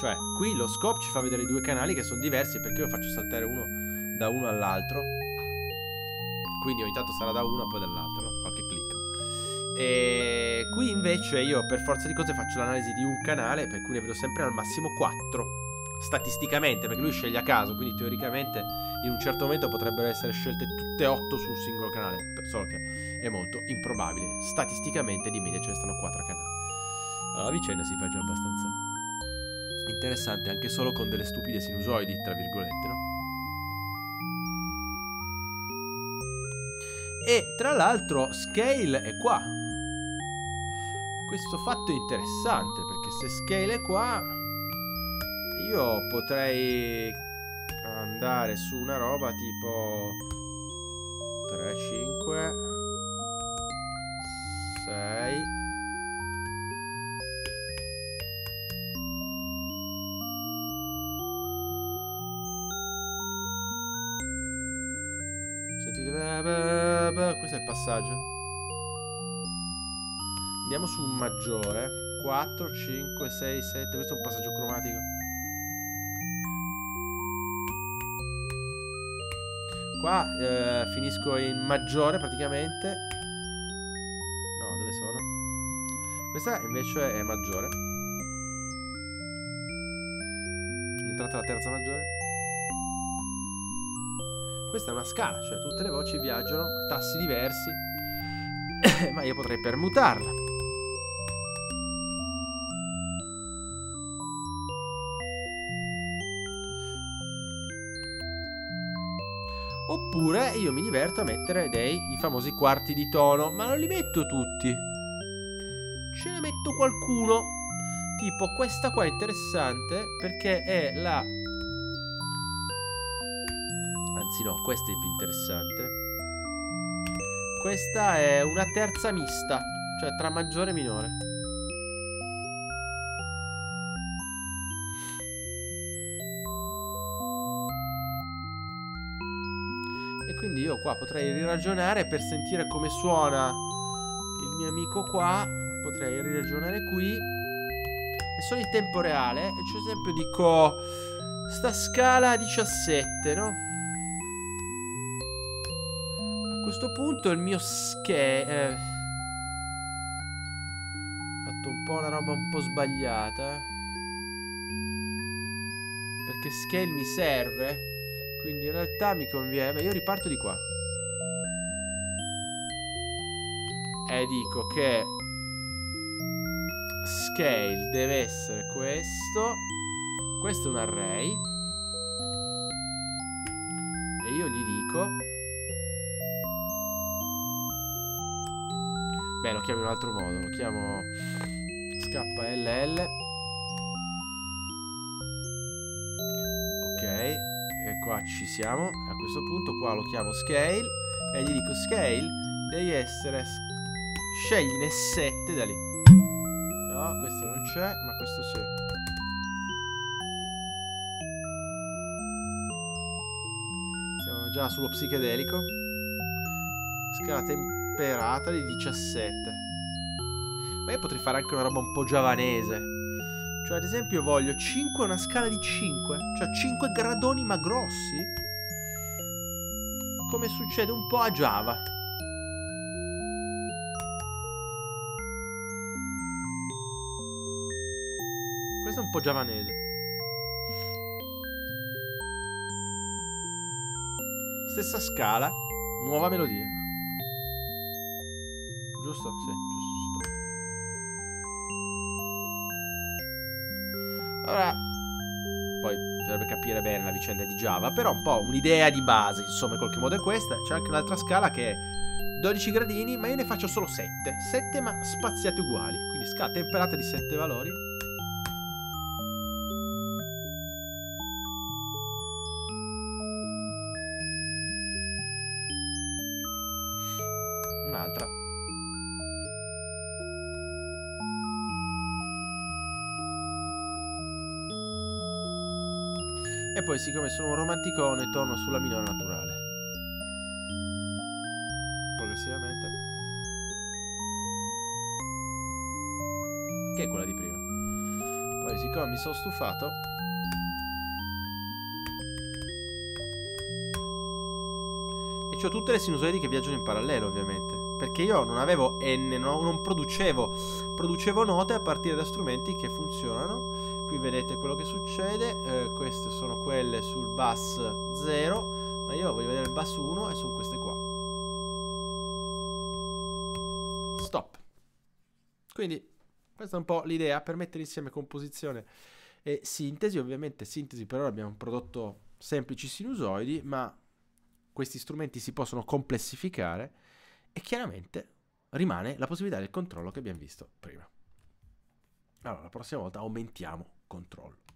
Cioè, qui lo scope ci fa vedere i due canali che sono diversi perché io faccio saltare uno da uno all'altro. Quindi ogni tanto sarà da uno poi dall'altro, no? Qualche click. E qui invece io per forza di cose faccio l'analisi di un canale, per cui ne vedo sempre al massimo 4 statisticamente, perché lui sceglie a caso, quindi teoricamente in un certo momento potrebbero essere scelte tutte 8 su un singolo canale, solo che è molto improbabile. Statisticamente di media ce ne stanno 4 canali. Allora, la vicenda si fa già abbastanza interessante, anche solo con delle stupide sinusoidi, tra virgolette, no? E tra l'altro Scale è qua. Questo fatto è interessante perché se Scale è qua io potrei andare su una roba tipo 3, 5, 6. Sentite, questo è il passaggio. Andiamo su un maggiore. 4, 5, 6, 7. Questo è un passaggio cromatico. Qua eh, finisco in maggiore praticamente. No, dove sono? Questa invece è maggiore. Entrata la terza maggiore. Questa è una scala, cioè tutte le voci viaggiano a tassi diversi. <coughs> ma io potrei permutarla. Oppure io mi diverto a mettere dei i famosi quarti di tono, ma non li metto tutti. Ce ne metto qualcuno. Tipo questa qua è interessante perché è la... Anzi no, questa è più interessante. Questa è una terza mista, cioè tra maggiore e minore. qua potrei riragionare per sentire come suona il mio amico qua. Potrei riragionare qui. E sono in tempo reale. E cioè, ad esempio, dico. Sta scala 17, no? A questo punto il mio schema. Eh, fatto un po' una roba un po' sbagliata. Eh. Perché scale mi serve. Quindi in realtà mi conviene. Beh, io riparto di qua. E dico che scale deve essere questo. Questo è un array. E io gli dico... Beh, lo chiamo in un altro modo. Lo chiamo skll. Ok. E qua ci siamo. A questo punto qua lo chiamo scale. E gli dico scale devi essere Scegliene 7 da lì. No, questo non c'è, ma questo sì. Siamo già sullo psichedelico. Scala temperata di 17. Ma io potrei fare anche una roba un po' giavanese. Cioè, ad esempio, voglio 5 una scala di 5. Cioè, 5 gradoni ma grossi. Come succede un po' a Java. troppo giavanese. Stessa scala, nuova melodia. Giusto? Sì, giusto. Allora, poi dovrebbe capire bene la vicenda di Java, però un po' un'idea di base, insomma, in qualche modo è questa. C'è anche un'altra scala che è 12 gradini, ma io ne faccio solo 7. 7 ma spaziate uguali, quindi scala temperata di 7 valori. poi siccome sono un romanticone torno sulla minore naturale. Progressivamente. Che è quella di prima. Poi siccome mi sono stufato... E ho tutte le sinusoidi che viaggiano in parallelo ovviamente. Perché io non avevo N, non, producevo. Producevo note a partire da strumenti che funzionano qui vedete quello che succede eh, queste sono quelle sul bus 0 ma io voglio vedere il bus 1 e sono queste qua stop quindi questa è un po' l'idea per mettere insieme composizione e sintesi ovviamente sintesi per ora abbiamo prodotto semplici sinusoidi ma questi strumenti si possono complessificare e chiaramente rimane la possibilità del controllo che abbiamo visto prima. Allora, la prossima volta aumentiamo controllo.